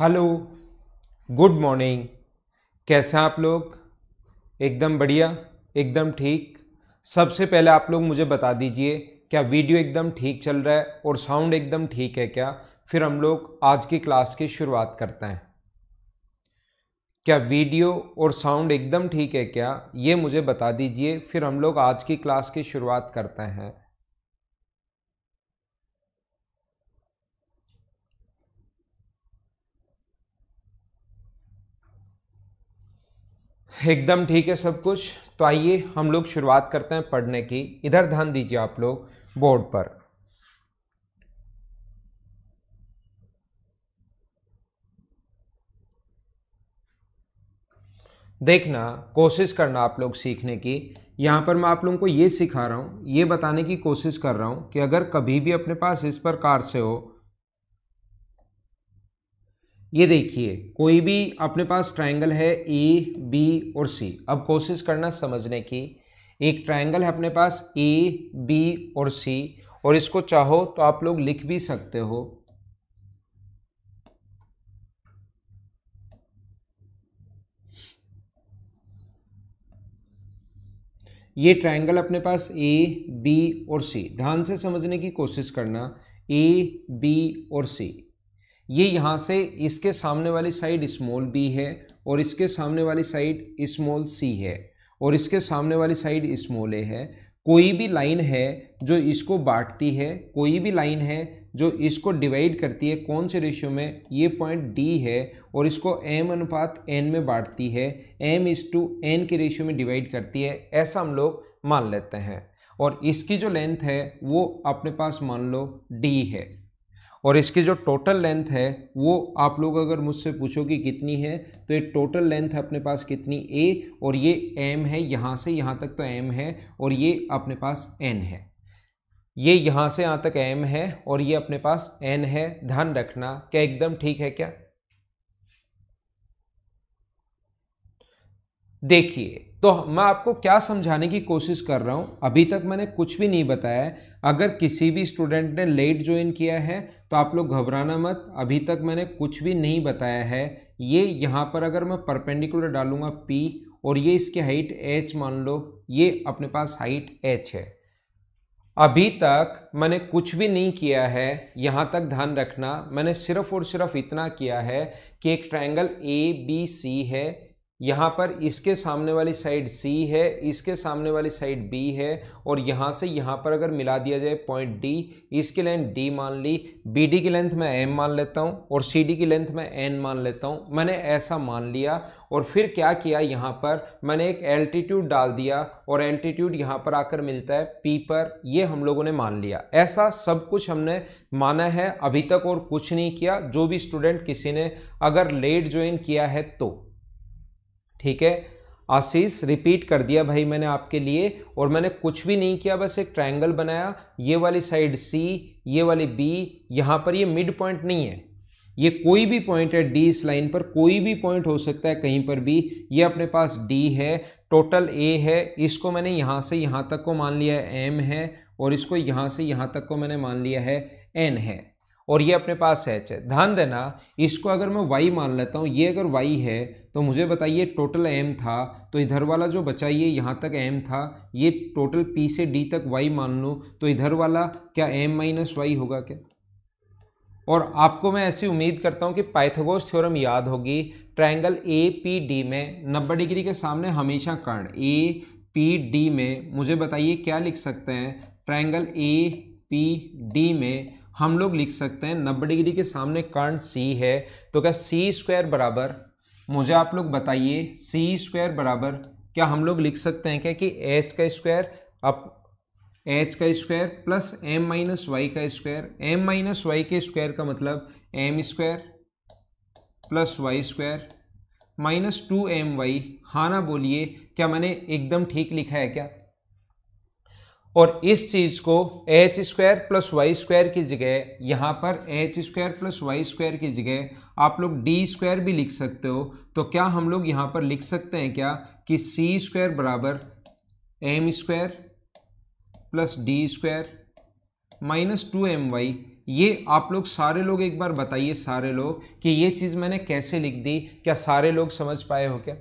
hello good morning कैसे हैं आप लोग एकदम बढ़िया एकदम ठीक सबसे पहले आप लोग मुझे बता दीजिए क्या वीडियो एकदम ठीक चल रहा है और साउंड एकदम ठीक है क्या फिर हम लोग आज की क्लास की शुरुआत करते हैं क्या वीडियो और साउंड एकदम ठीक है क्या ये मुझे बता दीजिए फिर हम लोग आज की क्लास की शुरुआत करते हैं एकदम ठीक है सब कुछ तो आइए हम लोग शुरुआत करते हैं पढ़ने की इधर ध्यान दीजिए आप लोग बोर्ड पर देखना कोशिश करना आप लोग सीखने की यहाँ पर मैं आप लोगों को ये सिखा रहा हूँ ये बताने की कोशिश कर रहा हूँ कि अगर कभी भी अपने पास इस प्रकार से हो ये देखिए कोई भी अपने पास ट्रायंगल है ए बी और सी अब कोशिश करना समझने की एक ट्रायंगल है अपने पास ए बी और सी और इसको चाहो तो आप लोग लिख भी सकते हो ये ट्रायंगल अपने पास ए बी और सी ध्यान से समझने की कोशिश करना ए बी और सी ये यहाँ से इसके सामने वाली साइड स्मॉल बी है और इसके सामने वाली साइड स्मॉल सी है और इसके सामने वाली साइड स्मॉल ए है कोई भी लाइन है जो इसको बांटती है कोई भी लाइन है जो इसको डिवाइड करती है कौन से रेशियो में ये पॉइंट डी है और इसको एम अनुपात एन में बांटती है एम इज टू एन के रेशियो में डिवाइड करती है ऐसा हम लोग मान लेते हैं और इसकी जो लेंथ है वो अपने पास मान लो डी है और इसकी जो टोटल लेंथ है वो आप लोग अगर मुझसे पूछो कि कितनी है तो ये टोटल लेंथ अपने पास कितनी ए और ये एम है यहाँ से यहाँ तक तो एम है और ये अपने पास एन है ये यहाँ से यहाँ तक एम है और ये अपने पास एन है ध्यान रखना क्या एकदम ठीक है क्या देखिए तो मैं आपको क्या समझाने की कोशिश कर रहा हूँ अभी तक मैंने कुछ भी नहीं बताया है अगर किसी भी स्टूडेंट ने लेट ज्वाइन किया है तो आप लोग घबराना मत अभी तक मैंने कुछ भी नहीं बताया है ये यहाँ पर अगर मैं परपेंडिकुलर डालूंगा पी और ये इसकी हाइट एच मान लो ये अपने पास हाइट एच है अभी तक मैंने कुछ भी नहीं किया है यहाँ तक ध्यान रखना मैंने सिर्फ और सिर्फ इतना किया है कि एक ट्रायंगल ए बी सी है यहाँ पर इसके सामने वाली साइड सी है इसके सामने वाली साइड बी है और यहाँ से यहाँ पर अगर मिला दिया जाए पॉइंट डी इसकी लेंथ डी मान ली बी डी की लेंथ मैं एम मान लेता हूँ और सी डी की लेंथ मैं एन मान लेता हूँ मैंने ऐसा मान लिया और फिर क्या किया यहाँ पर मैंने एक एल्टीट्यूड डाल दिया और एल्टीट्यूड यहाँ पर आकर मिलता है पी पर ये हम लोगों ने मान लिया ऐसा सब कुछ हमने माना है अभी तक और कुछ नहीं किया जो भी स्टूडेंट किसी ने अगर लेट ज्वाइन किया है तो ठीक है आशीष रिपीट कर दिया भाई मैंने आपके लिए और मैंने कुछ भी नहीं किया बस एक ट्रायंगल बनाया ये वाली साइड सी ये वाली बी यहाँ पर ये मिड पॉइंट नहीं है ये कोई भी पॉइंट है डी इस लाइन पर कोई भी पॉइंट हो सकता है कहीं पर भी ये अपने पास डी है टोटल ए है इसको मैंने यहाँ से यहाँ तक को मान लिया है एम है और इसको यहाँ से यहाँ तक को मैंने मान लिया है एन है और ये अपने पास एच है ध्यान देना इसको अगर मैं वाई मान लेता हूँ ये अगर वाई है तो मुझे बताइए टोटल एम था तो इधर वाला जो बचा ये यहाँ तक एम था ये टोटल पी से डी तक वाई मान लूँ तो इधर वाला क्या एम माइनस वाई होगा क्या और आपको मैं ऐसी उम्मीद करता हूँ कि पाइथागोरस थ्योरम याद होगी ट्रायंगल ए पी डी में नब्बे डिग्री के सामने हमेशा कर्ण ए पी डी में मुझे बताइए क्या लिख सकते हैं ट्रायंगल ए पी डी में हम लोग लिख सकते हैं नब्बे डिग्री के सामने कर्ण सी है तो क्या सी स्क्वायर बराबर मुझे आप लोग बताइए सी स्क्वायर बराबर क्या हम लोग लिख सकते हैं क्या कि एच का स्क्वायर अप एच का square plus M minus Y का स्क्वायर एम माइनस वाई के स्क्वायर का मतलब M square plus Y square minus two M Y हाँ ना बोलिए क्या मैंने एकदम ठीक लिखा है क्या और इस चीज़ को H square plus Y square की जगह यहाँ पर H square plus Y square की जगह आप लोग डी स्क्वायर भी लिख सकते हो तो क्या हम लोग यहाँ पर लिख सकते हैं क्या कि सी स्क्वायर बराबर M square plus D square minus two M Y ये आप लोग सारे लोग एक बार बताइए सारे लोग कि ये चीज़ मैंने कैसे लिख दी क्या सारे लोग समझ पाए हो क्या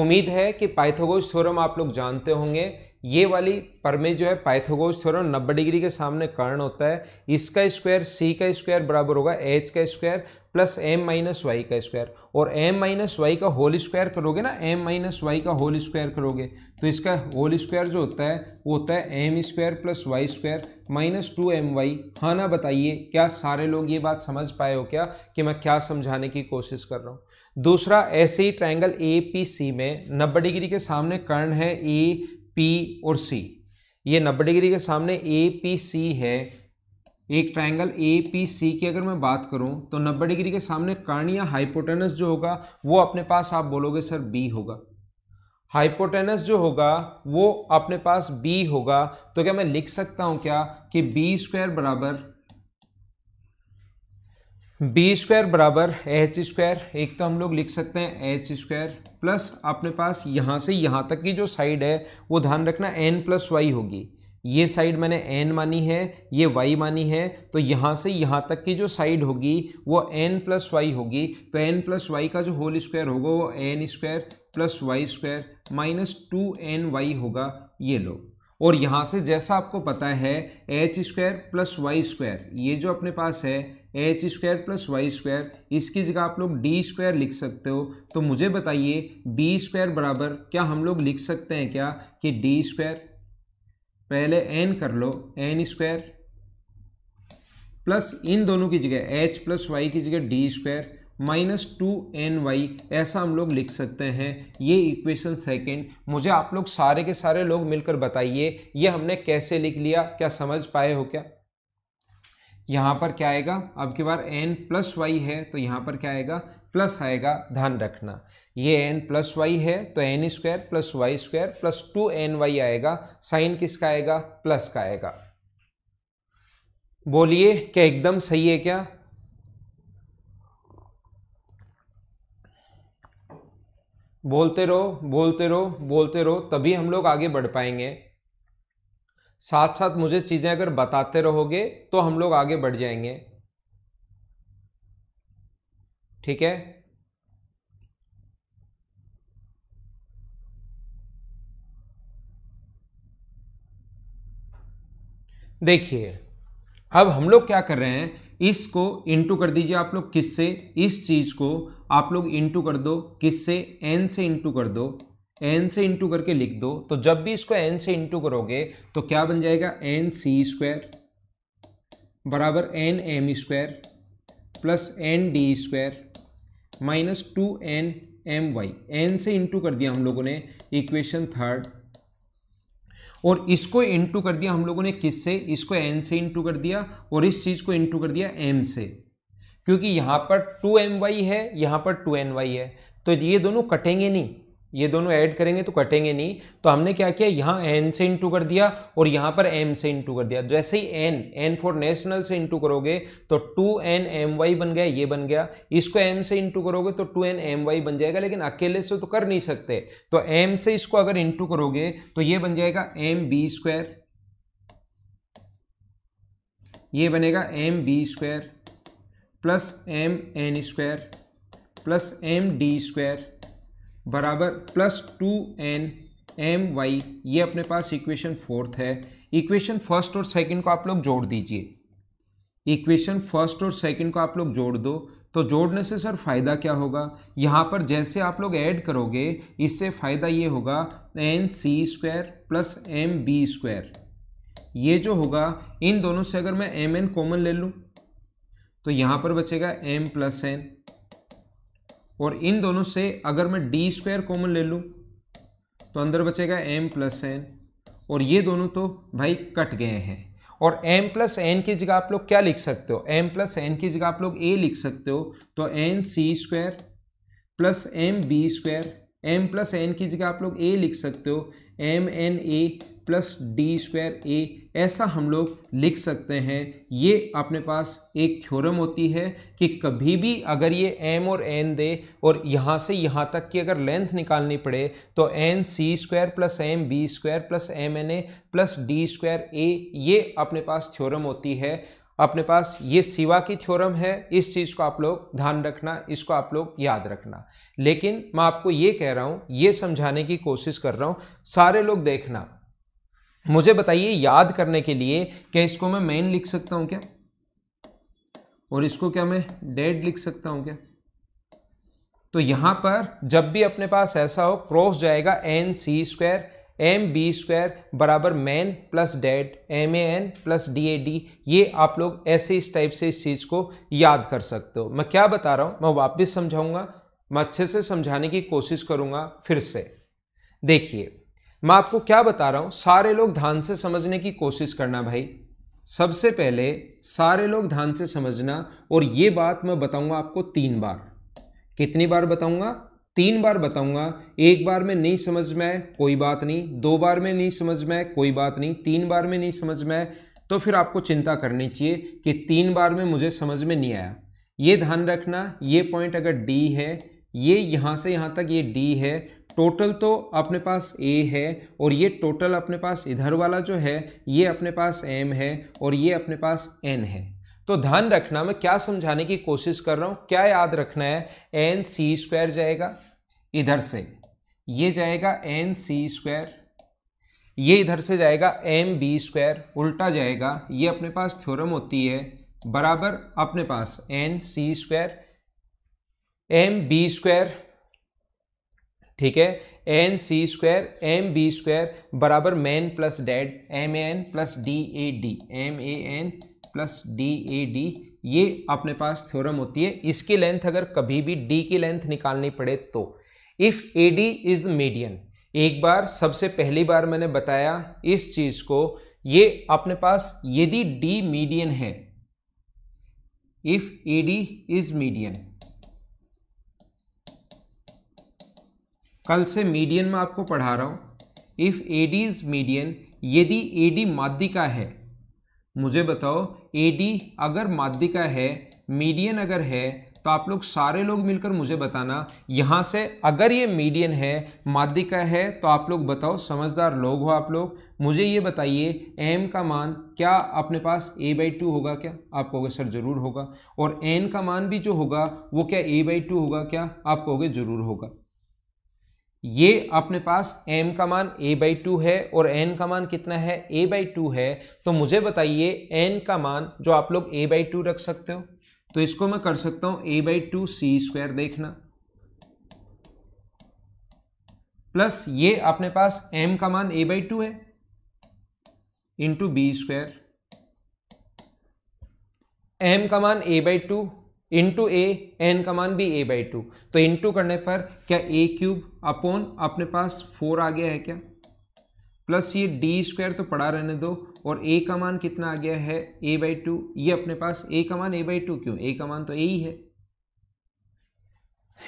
उम्मीद है कि पाइथागोरस थ्योरम आप लोग जानते होंगे ये वाली पर में जो है पाइथागोरस थ्योरम 90 डिग्री के सामने कर्ण होता है इसका स्क्वायर सी का स्क्वायर बराबर होगा एच का square plus M minus Y का स्क्वायर और एम माइनस वाई का होल स्क्वायर करोगे ना एम माइनस वाई का होल स्क्वायर करोगे तो इसका होल स्क्वायर जो होता है वो होता है M square plus Y square minus two M Y हाँ ना बताइए क्या सारे लोग ये बात समझ पाए हो क्या कि मैं क्या समझाने की कोशिश कर रहा हूँ दूसरा ऐसे ही ट्रायंगल ए पी सी में नब्बे डिग्री के सामने कर्ण है ए e, पी और सी ये नब्बे डिग्री के सामने ए पी सी है एक ट्रायंगल ए पी सी की अगर मैं बात करूं तो नब्बे डिग्री के सामने कर्ण या हाइपोटेनस जो होगा वो अपने पास आप बोलोगे सर बी होगा हाइपोटेनस जो होगा वो अपने पास बी होगा तो क्या मैं लिख सकता हूं क्या कि बी स्क्वायर बराबर बी स्क्वायर बराबर एच स्क्वायर एक तो हम लोग लिख सकते हैं एच स्क्वायर प्लस अपने पास यहाँ से यहाँ तक की जो साइड है वो ध्यान रखना एन प्लस वाई होगी ये साइड मैंने एन मानी है ये वाई मानी है तो यहाँ से यहाँ तक की जो साइड होगी वो एन प्लस वाई होगी तो एन प्लस वाई का जो होल स्क्वायर होगा वो N square plus Y square minus two N Y होगा ये लो और यहाँ से जैसा आपको पता है H square plus Y square ये जो अपने पास है H square plus Y square इसकी जगह आप लोग डी स्क्वायर लिख सकते हो तो मुझे बताइए बी स्क्वायर बराबर क्या हम लोग लिख सकते हैं क्या कि डी स्क्वायर पहले एन कर लो एन स्क्वायर प्लस इन दोनों की जगह एच प्लस वाई की जगह D square minus two N Y ऐसा हम लोग लिख सकते हैं ये इक्वेशन सेकंड मुझे आप लोग सारे के सारे लोग मिलकर बताइए ये हमने कैसे लिख लिया क्या समझ पाए हो क्या यहाँ पर क्या आएगा अब की बार एन प्लस वाई है तो यहाँ पर क्या आएगा प्लस आएगा ध्यान रखना ये एन प्लस वाई है तो N square plus Y square plus two N Y आएगा साइन किसका आएगा प्लस का आएगा बोलिए क्या एकदम सही है क्या बोलते रहो बोलते रहो बोलते रहो तभी हम लोग आगे बढ़ पाएंगे साथ साथ मुझे चीज़ें अगर बताते रहोगे तो हम लोग आगे बढ़ जाएंगे ठीक है देखिए अब हम लोग क्या कर रहे हैं इसको इंटू कर दीजिए आप लोग किससे इस चीज़ को आप लोग इंटू कर दो किससे एन से इंटू कर दो एन से इंटू करके लिख दो तो जब भी इसको एन से इंटू करोगे तो क्या बन जाएगा एन सी स्क्वायर बराबर N M square plus N D square minus two N M Y N से इंटू कर दिया हम लोगों ने इक्वेशन थर्ड और इसको इंटू कर दिया हम लोगों ने किस से इसको एन से इंटू कर दिया और इस चीज़ को इंटू कर दिया एम से क्योंकि यहाँ पर टू एम वाई है यहाँ पर टू एन वाई है तो ये दोनों कटेंगे नहीं ये दोनों ऐड करेंगे तो कटेंगे नहीं तो हमने क्या किया यहाँ एन से इंटू कर दिया और यहाँ पर एम से इंटू कर दिया जैसे ही एन एन फॉर नेशनल से इंटू करोगे तो टू एन एम वाई बन गया ये बन गया इसको एम से इंटू करोगे तो टू एन एम वाई बन जाएगा लेकिन अकेले से तो कर नहीं सकते तो एम से इसको अगर इंटू करोगे तो ये बन जाएगा एम बी स्क्वायर ये बनेगा M B square plus M N square plus M D square बराबर plus two N M Y ये अपने पास इक्वेशन फोर्थ है इक्वेशन फर्स्ट और सेकंड को आप लोग जोड़ दीजिए इक्वेशन फर्स्ट और सेकंड को आप लोग जोड़ दो तो जोड़ने से सर फ़ायदा क्या होगा यहाँ पर जैसे आप लोग ऐड करोगे इससे फ़ायदा ये होगा N C square plus M B square ये जो होगा इन दोनों से अगर मैं एम एन कॉमन ले लूँ तो यहाँ पर बचेगा एम प्लस एन और इन दोनों से अगर मैं डी स्क्वायर कॉमन ले लूँ तो अंदर बचेगा एम प्लस एन और ये दोनों तो भाई कट गए हैं और m प्लस एन की जगह आप लोग क्या लिख सकते हो m प्लस एन की जगह आप लोग a लिख सकते हो तो N C square plus M B square M plus N की जगह आप लोग a लिख सकते हो M N A plus D square A ऐसा हम लोग लिख सकते हैं ये अपने पास एक थ्योरम होती है कि कभी भी अगर ये m और n दे और यहाँ से यहाँ तक की अगर लेंथ निकालनी पड़े तो N C square plus M B square plus M N A plus D square A ये अपने पास थ्योरम होती है अपने पास ये सिवा की थ्योरम है इस चीज़ को आप लोग ध्यान रखना इसको आप लोग याद रखना लेकिन मैं आपको ये कह रहा हूँ ये समझाने की कोशिश कर रहा हूँ सारे लोग देखना मुझे बताइए याद करने के लिए क्या इसको मैं मेन लिख सकता हूं क्या और इसको क्या मैं डेड लिख सकता हूं क्या तो यहां पर जब भी अपने पास ऐसा हो क्रॉस जाएगा N C square M B square बराबर man plus dad M A N plus D A D ये आप लोग ऐसे इस टाइप से इस चीज़ को याद कर सकते हो मैं क्या बता रहा हूं मैं वापस समझाऊंगा मैं अच्छे से समझाने की कोशिश करूँगा फिर से देखिए मैं आपको क्या बता रहा हूँ सारे लोग ध्यान से समझने की कोशिश करना भाई सबसे पहले सारे लोग ध्यान से समझना और ये बात मैं बताऊंगा आपको तीन बार कितनी बार बताऊंगा तीन बार बताऊंगा एक बार में नहीं समझ में कोई बात नहीं दो बार में नहीं समझ में कोई बात नहीं तीन बार में नहीं समझ में तो फिर आपको चिंता करनी चाहिए कि तीन बार में मुझे समझ में नहीं आया ये ध्यान रखना ये पॉइंट अगर डी है ये यहाँ से यहाँ तक ये डी है टोटल तो अपने पास ए है और ये टोटल अपने पास इधर वाला जो है ये अपने पास एम है और ये अपने पास एन है तो ध्यान रखना मैं क्या समझाने की कोशिश कर रहा हूँ क्या याद रखना है एन सी स्क्वायर जाएगा इधर से ये जाएगा एन सी स्क्वायर ये इधर से जाएगा एम बी स्क्वायर उल्टा जाएगा ये अपने पास थ्योरम होती है बराबर अपने पास N C square M B square ठीक है N C square M B square बराबर man plus dad M A N plus D A D M A N plus D A D ये अपने पास थ्योरम होती है इसकी लेंथ अगर कभी भी डी की लेंथ निकालनी पड़े तो if A D is the median एक बार सबसे पहली बार मैंने बताया इस चीज़ को ये अपने पास यदि डी मीडियन है if A D is median कल से मीडियन में आपको पढ़ा रहा हूँ if A D is median यदि ए डी माध्यिका है मुझे बताओ ए डी अगर माध्यिका है मीडियन अगर है तो आप लोग सारे लोग मिलकर मुझे बताना यहाँ से अगर ये मीडियन है माध्यिका है तो आप लोग बताओ समझदार लोग हो आप लोग मुझे ये बताइए एम का मान क्या अपने पास ए बाई टू होगा क्या आप कहोगे सर ज़रूर होगा और एन का मान भी जो होगा वो क्या ए बाई टू होगा क्या आप कहोगे ज़रूर होगा ये अपने पास m का मान a बाई टू है और n का मान कितना है a बाई टू है तो मुझे बताइए n का मान जो आप लोग a बाई टू रख सकते हो तो इसको मैं कर सकता हूं a by two C square देखना प्लस ये अपने पास m का मान a बाई टू है इंटू बी स्क्वायर एम का मान A by two into A N का मान भी ए बाई टू तो इंटू करने पर क्या ए क्यूब अपोन अपने पास फोर आ गया है क्या प्लस ये डी स्क्वायर तो पड़ा रहने दो और ए का मान कितना आ गया है ए बाई टू ये अपने पास ए का मान ए बाई टू क्यों ए का मान तो ए ही है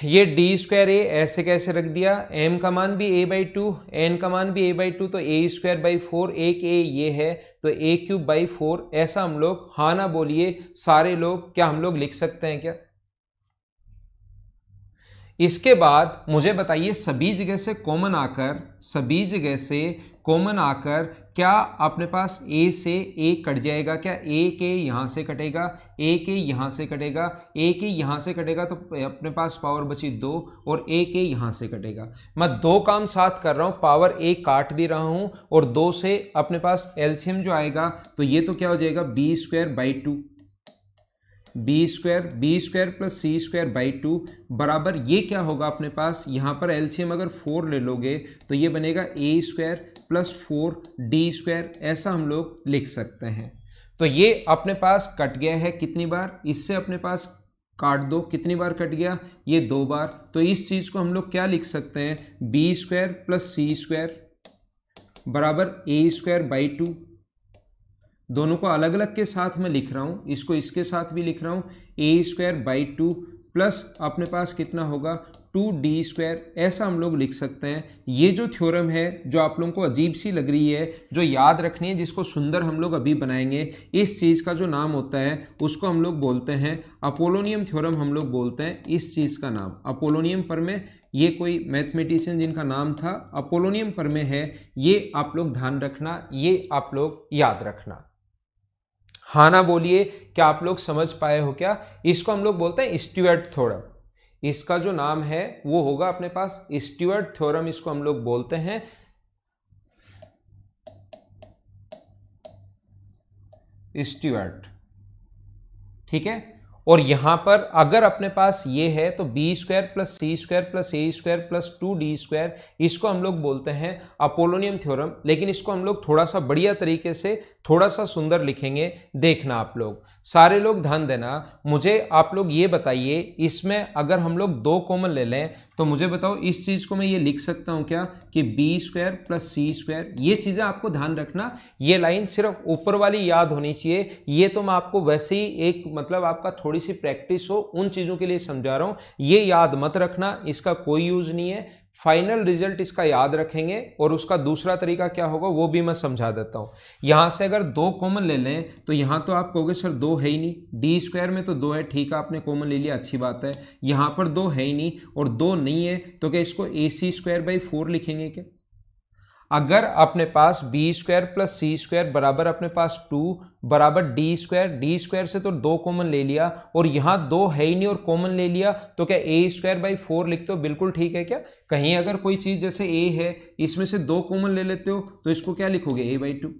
ये डी स्क्वायर ए ऐसे कैसे रख दिया एम का मान भी ए बाई टू एन का मान भी ए बाई टू तो ए स्क्वायर बाई फोर एक ए ये है तो ए क्यूब बाई फोर ऐसा हम लोग हाँ ना बोलिए सारे लोग क्या हम लोग लिख सकते हैं क्या इसके बाद मुझे बताइए सभी जगह से कॉमन आकर सभी जगह से कॉमन आकर क्या अपने पास ए से ए कट जाएगा क्या ए के यहाँ से कटेगा ए के यहाँ से कटेगा ए के यहाँ से कटेगा तो अपने पास पावर बची दो और ए के यहाँ से कटेगा मैं दो काम साथ कर रहा हूँ पावर ए काट भी रहा हूँ और दो से अपने पास एल्शियम जो आएगा तो ये तो क्या हो जाएगा B square by two B square B square plus C square by two बराबर ये क्या होगा अपने पास यहाँ पर एलसीएम अगर फोर ले लोगे तो ये बनेगा A square plus four D square ऐसा हम लोग लिख सकते हैं तो ये अपने पास कट गया है कितनी बार इससे अपने पास काट दो कितनी बार कट गया ये दो बार तो इस चीज़ को हम लोग क्या लिख सकते हैं B square plus C square बराबर ए स्क्वायर बाई टू दोनों को अलग अलग के साथ मैं लिख रहा हूँ इसको इसके साथ भी लिख रहा हूँ A square by two plus अपने पास कितना होगा टू डी स्क्वायर ऐसा हम लोग लिख सकते हैं ये जो थ्योरम है जो आप लोगों को अजीब सी लग रही है जो याद रखनी है जिसको सुंदर हम लोग अभी बनाएंगे इस चीज़ का जो नाम होता है उसको हम लोग बोलते हैं अपोलोनियम थ्योरम हम लोग बोलते हैं इस चीज़ का नाम अपोलोनियम पर में ये कोई मैथमेटिशियन जिनका नाम था अपोलोनियम पर में है ये आप लोग ध्यान रखना ये आप लोग याद रखना हाँ ना बोलिए क्या आप लोग समझ पाए हो क्या इसको हम लोग बोलते हैं स्ट्यूअर्ट थ्योरम इसका जो नाम है वो होगा अपने पास स्ट्यूअर्ट थ्योरम इसको हम लोग बोलते हैं स्ट्यूअर्ट ठीक है और यहां पर अगर अपने पास ये है तो B square plus C square plus A square plus two D square इसको हम लोग बोलते हैं अपोलोनियम थ्योरम लेकिन इसको हम लोग थोड़ा सा बढ़िया तरीके से थोड़ा सा सुंदर लिखेंगे देखना आप लोग सारे लोग ध्यान देना मुझे आप लोग ये बताइए इसमें अगर हम लोग दो कॉमन ले लें तो मुझे बताओ इस चीज़ को मैं ये लिख सकता हूँ क्या कि B square plus C square ये चीज़ें आपको ध्यान रखना ये लाइन सिर्फ ऊपर वाली याद होनी चाहिए ये तो मैं आपको वैसे ही एक मतलब आपका थोड़ी सी प्रैक्टिस हो उन चीज़ों के लिए समझा रहा हूँ ये याद मत रखना इसका कोई यूज़ नहीं है फाइनल रिजल्ट इसका याद रखेंगे और उसका दूसरा तरीका क्या होगा वो भी मैं समझा देता हूँ यहाँ से अगर दो कॉमन ले लें तो यहाँ तो आप कहोगे सर दो है ही नहीं डी स्क्वायर में तो दो है ठीक है आपने कॉमन ले लिया अच्छी बात है यहाँ पर दो है ही नहीं और दो नहीं है तो क्या इसको A C square by four लिखेंगे क्या अगर अपने पास B square plus C square बराबर अपने पास टू बराबर डी स्क्वायर डी स्क्वायर से तो दो कॉमन ले लिया और यहाँ दो है ही नहीं और कॉमन ले लिया तो क्या ए स्क्वायर बाई फोर लिखते हो बिल्कुल ठीक है क्या कहीं अगर कोई चीज़ जैसे ए है इसमें से दो कॉमन ले लेते हो तो इसको क्या लिखोगे ए बाई टू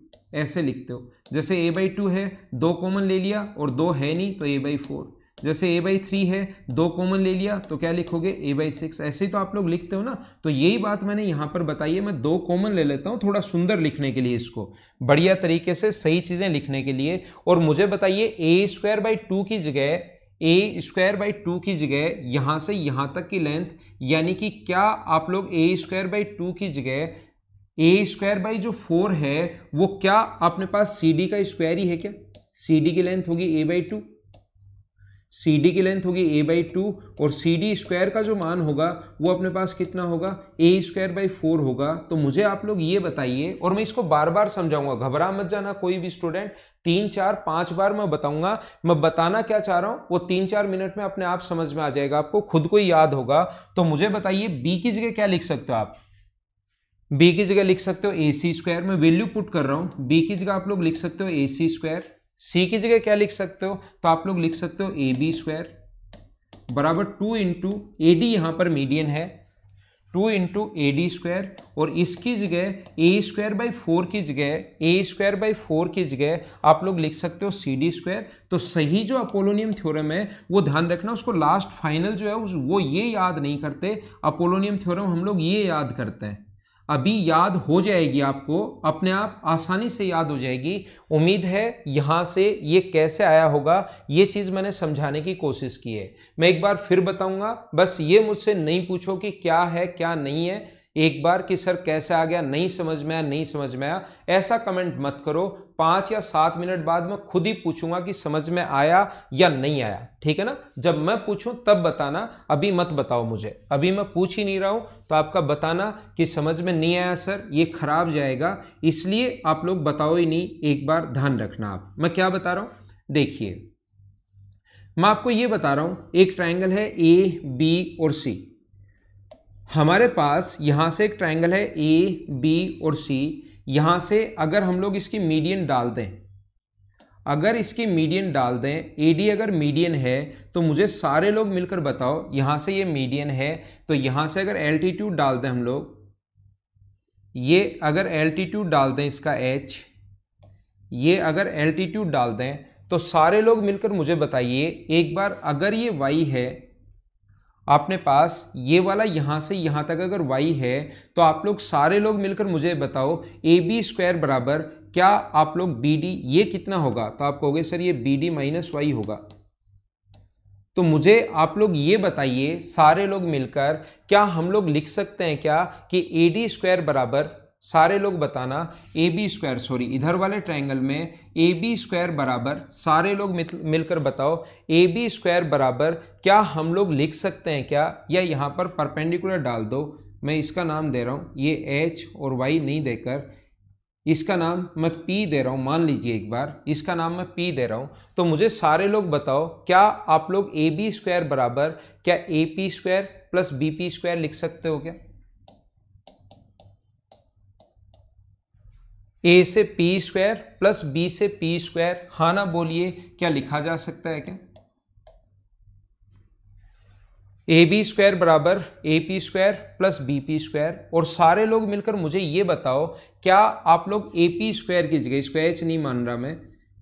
ऐसे लिखते हो जैसे ए बाई टू है दो कॉमन ले लिया और दो है नहीं तो ए बाई फोर जैसे ए बाई थ्री है दो कॉमन ले लिया तो क्या लिखोगे ए बाई सिक्स ऐसे ही तो आप लोग लिखते हो ना तो यही बात मैंने यहाँ पर बताई है मैं दो कॉमन ले लेता हूँ थोड़ा सुंदर लिखने के लिए इसको बढ़िया तरीके से सही चीज़ें लिखने के लिए और मुझे बताइए ए स्क्वायर बाई टू की जगह ए स्क्वायर बाई टू की जगह यहाँ से यहाँ तक की लेंथ यानी कि क्या आप लोग ए स्क्वायर बाई टू की जगह ए स्क्वायर बाई जो फोर है वो क्या अपने पास सी डी का स्क्वायर ही है क्या सी डी की लेंथ होगी ए बाई टू CD की लेंथ होगी ए बाई टू और सी डी स्क्वायर का जो मान होगा वो अपने पास कितना होगा ए स्क्वायर बाई फोर होगा तो मुझे आप लोग ये बताइए और मैं इसको बार बार समझाऊंगा घबरा मत जाना कोई भी स्टूडेंट तीन चार पांच बार मैं बताऊंगा मैं बताना क्या चाह रहा हूं वो तीन चार मिनट में अपने आप समझ में आ जाएगा आपको खुद को याद होगा तो मुझे बताइए बी की जगह क्या लिख सकते हो आप बी की जगह लिख सकते हो ए सी स्क्वायर मैं वैल्यू पुट कर रहा हूं बी की जगह आप लोग लिख सकते हो ए सी स्क्वायर सी की जगह क्या लिख सकते हो तो आप लोग लिख सकते हो ए बी स्क्वायर बराबर टू इंटू ए डी यहाँ पर मीडियन है two into A D square और इसकी जगह ए स्क्वायर बाई फोर की जगह ए स्क्वायर बाई फोर की जगह आप लोग लिख सकते हो सी डी स्क्वायर तो सही जो अपोलोनियम थ्योरम है वो ध्यान रखना उसको लास्ट फाइनल जो है वो ये याद नहीं करते अपोलोनियम थ्योरम हम लोग ये याद करते हैं अभी याद हो जाएगी आपको अपने आप आसानी से याद हो जाएगी उम्मीद है यहाँ से ये कैसे आया होगा ये चीज़ मैंने समझाने की कोशिश की है मैं एक बार फिर बताऊँगा बस ये मुझसे नहीं पूछो कि क्या है क्या नहीं है एक बार कि सर कैसे आ गया नहीं समझ में आया नहीं समझ में आया ऐसा कमेंट मत करो पांच या सात मिनट बाद मैं खुद ही पूछूंगा कि समझ में आया या नहीं आया ठीक है ना जब मैं पूछूं तब बताना अभी मत बताओ मुझे अभी मैं पूछ ही नहीं रहा हूं तो आपका बताना कि समझ में नहीं आया सर ये खराब जाएगा इसलिए आप लोग बताओ ही नहीं एक बार ध्यान रखना आप मैं क्या बता रहा हूं देखिए मैं आपको ये बता रहा हूं एक ट्राइंगल है ए बी और सी हमारे पास यहाँ से एक ट्राइंगल है ए बी और सी यहाँ से अगर हम लोग इसकी मीडियन डाल दें अगर इसकी मीडियन डाल दें ए डी अगर मीडियन है तो मुझे सारे लोग मिलकर बताओ यहाँ से ये मीडियन है तो यहाँ से अगर एल्टीट्यूड डाल दें हम लोग ये अगर एल्टीट्यूड डाल दें इसका एच ये अगर एल्टीट्यूड डाल दें तो सारे लोग मिलकर मुझे बताइए एक बार अगर ये वाई है आपने पास ये वाला यहाँ से यहाँ तक अगर वाई है तो आप लोग सारे लोग मिलकर मुझे बताओ ए बी स्क्वायर बराबर क्या आप लोग बी डी ये कितना होगा तो आप कहोगे सर ये बी डी माइनस वाई होगा तो मुझे आप लोग ये बताइए सारे लोग मिलकर क्या हम लोग लिख सकते हैं क्या कि ए डी स्क्वायर बराबर सारे लोग बताना ए बी स्क्वायर सॉरी इधर वाले ट्रायंगल में ए बी स्क्वायर बराबर सारे लोग मिलकर बताओ ए बी स्क्वायर बराबर क्या हम लोग लिख सकते हैं क्या या यहाँ पर परपेंडिकुलर डाल दो मैं इसका नाम दे रहा हूँ ये एच और वाई नहीं देकर इसका नाम मैं पी दे रहा हूँ मान लीजिए एक बार इसका नाम मैं पी दे रहा हूँ तो मुझे सारे लोग बताओ क्या आप लोग ए बी स्क्वायर बराबर क्या A P square plus B P square लिख सकते हो क्या ए से पी स्क्वायर प्लस बी से पी स्क्वायर हाँ ना बोलिए क्या लिखा जा सकता है क्या ए बी स्क्वायर बराबर A P square plus B P square और सारे लोग मिलकर मुझे ये बताओ क्या आप लोग ए पी स्क्वायर की जगह स्क्वायर एच नहीं मान रहा मैं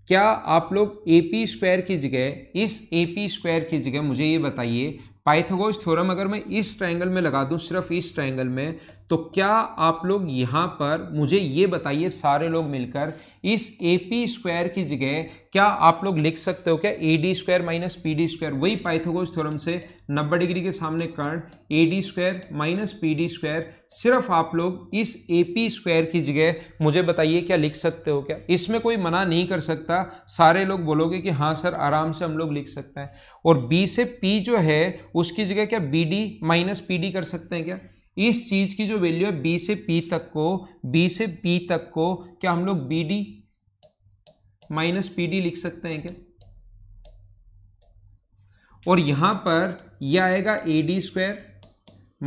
क्या आप लोग ए पी स्क्वायर की जगह इस ए पी स्क्वायर की जगह मुझे ये बताइए पाइथागोरस थ्योरम अगर मैं इस ट्रायंगल में लगा दूं सिर्फ इस ट्रायंगल में तो क्या आप लोग यहाँ पर मुझे ये बताइए सारे लोग मिलकर इस ए पी स्क्वायर की जगह क्या आप लोग लिख सकते हो क्या A D square minus P D square वही पाइथागोरस थ्योरम से 90 डिग्री के सामने कर्ण A D square minus P D square सिर्फ आप लोग इस ए पी स्क्वायर की जगह मुझे बताइए क्या लिख सकते हो क्या इसमें कोई मना नहीं कर सकता सारे लोग बोलोगे कि हाँ सर आराम से हम लोग लिख सकते हैं और बी से पी जो है उसकी जगह क्या B D minus P D कर सकते हैं क्या इस चीज़ की जो वैल्यू है बी से पी तक को बी से पी तक को क्या हम लोग B D minus P D लिख सकते हैं क्या और यहाँ पर यह आएगा A D square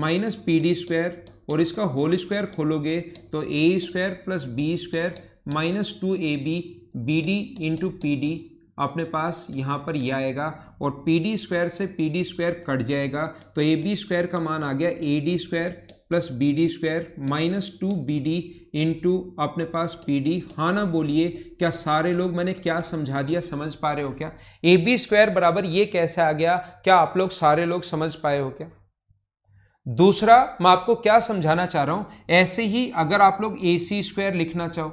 minus P D square और इसका होल स्क्वायर खोलोगे तो A square plus B square minus two A B B D into P D अपने पास यहाँ पर यह आएगा और पी डी स्क्वायर से पी डी स्क्वायर कट जाएगा तो ए बी स्क्वायर का मान आ गया ए D square plus B D square minus two B D into अपने पास पी डी हाँ ना बोलिए क्या सारे लोग मैंने क्या समझा दिया समझ पा रहे हो क्या ए बी स्क्वायर बराबर ये कैसे आ गया क्या आप लोग सारे लोग समझ पाए हो क्या दूसरा मैं आपको क्या समझाना चाह रहा हूँ ऐसे ही अगर आप लोग ए सी स्क्वायर लिखना चाहो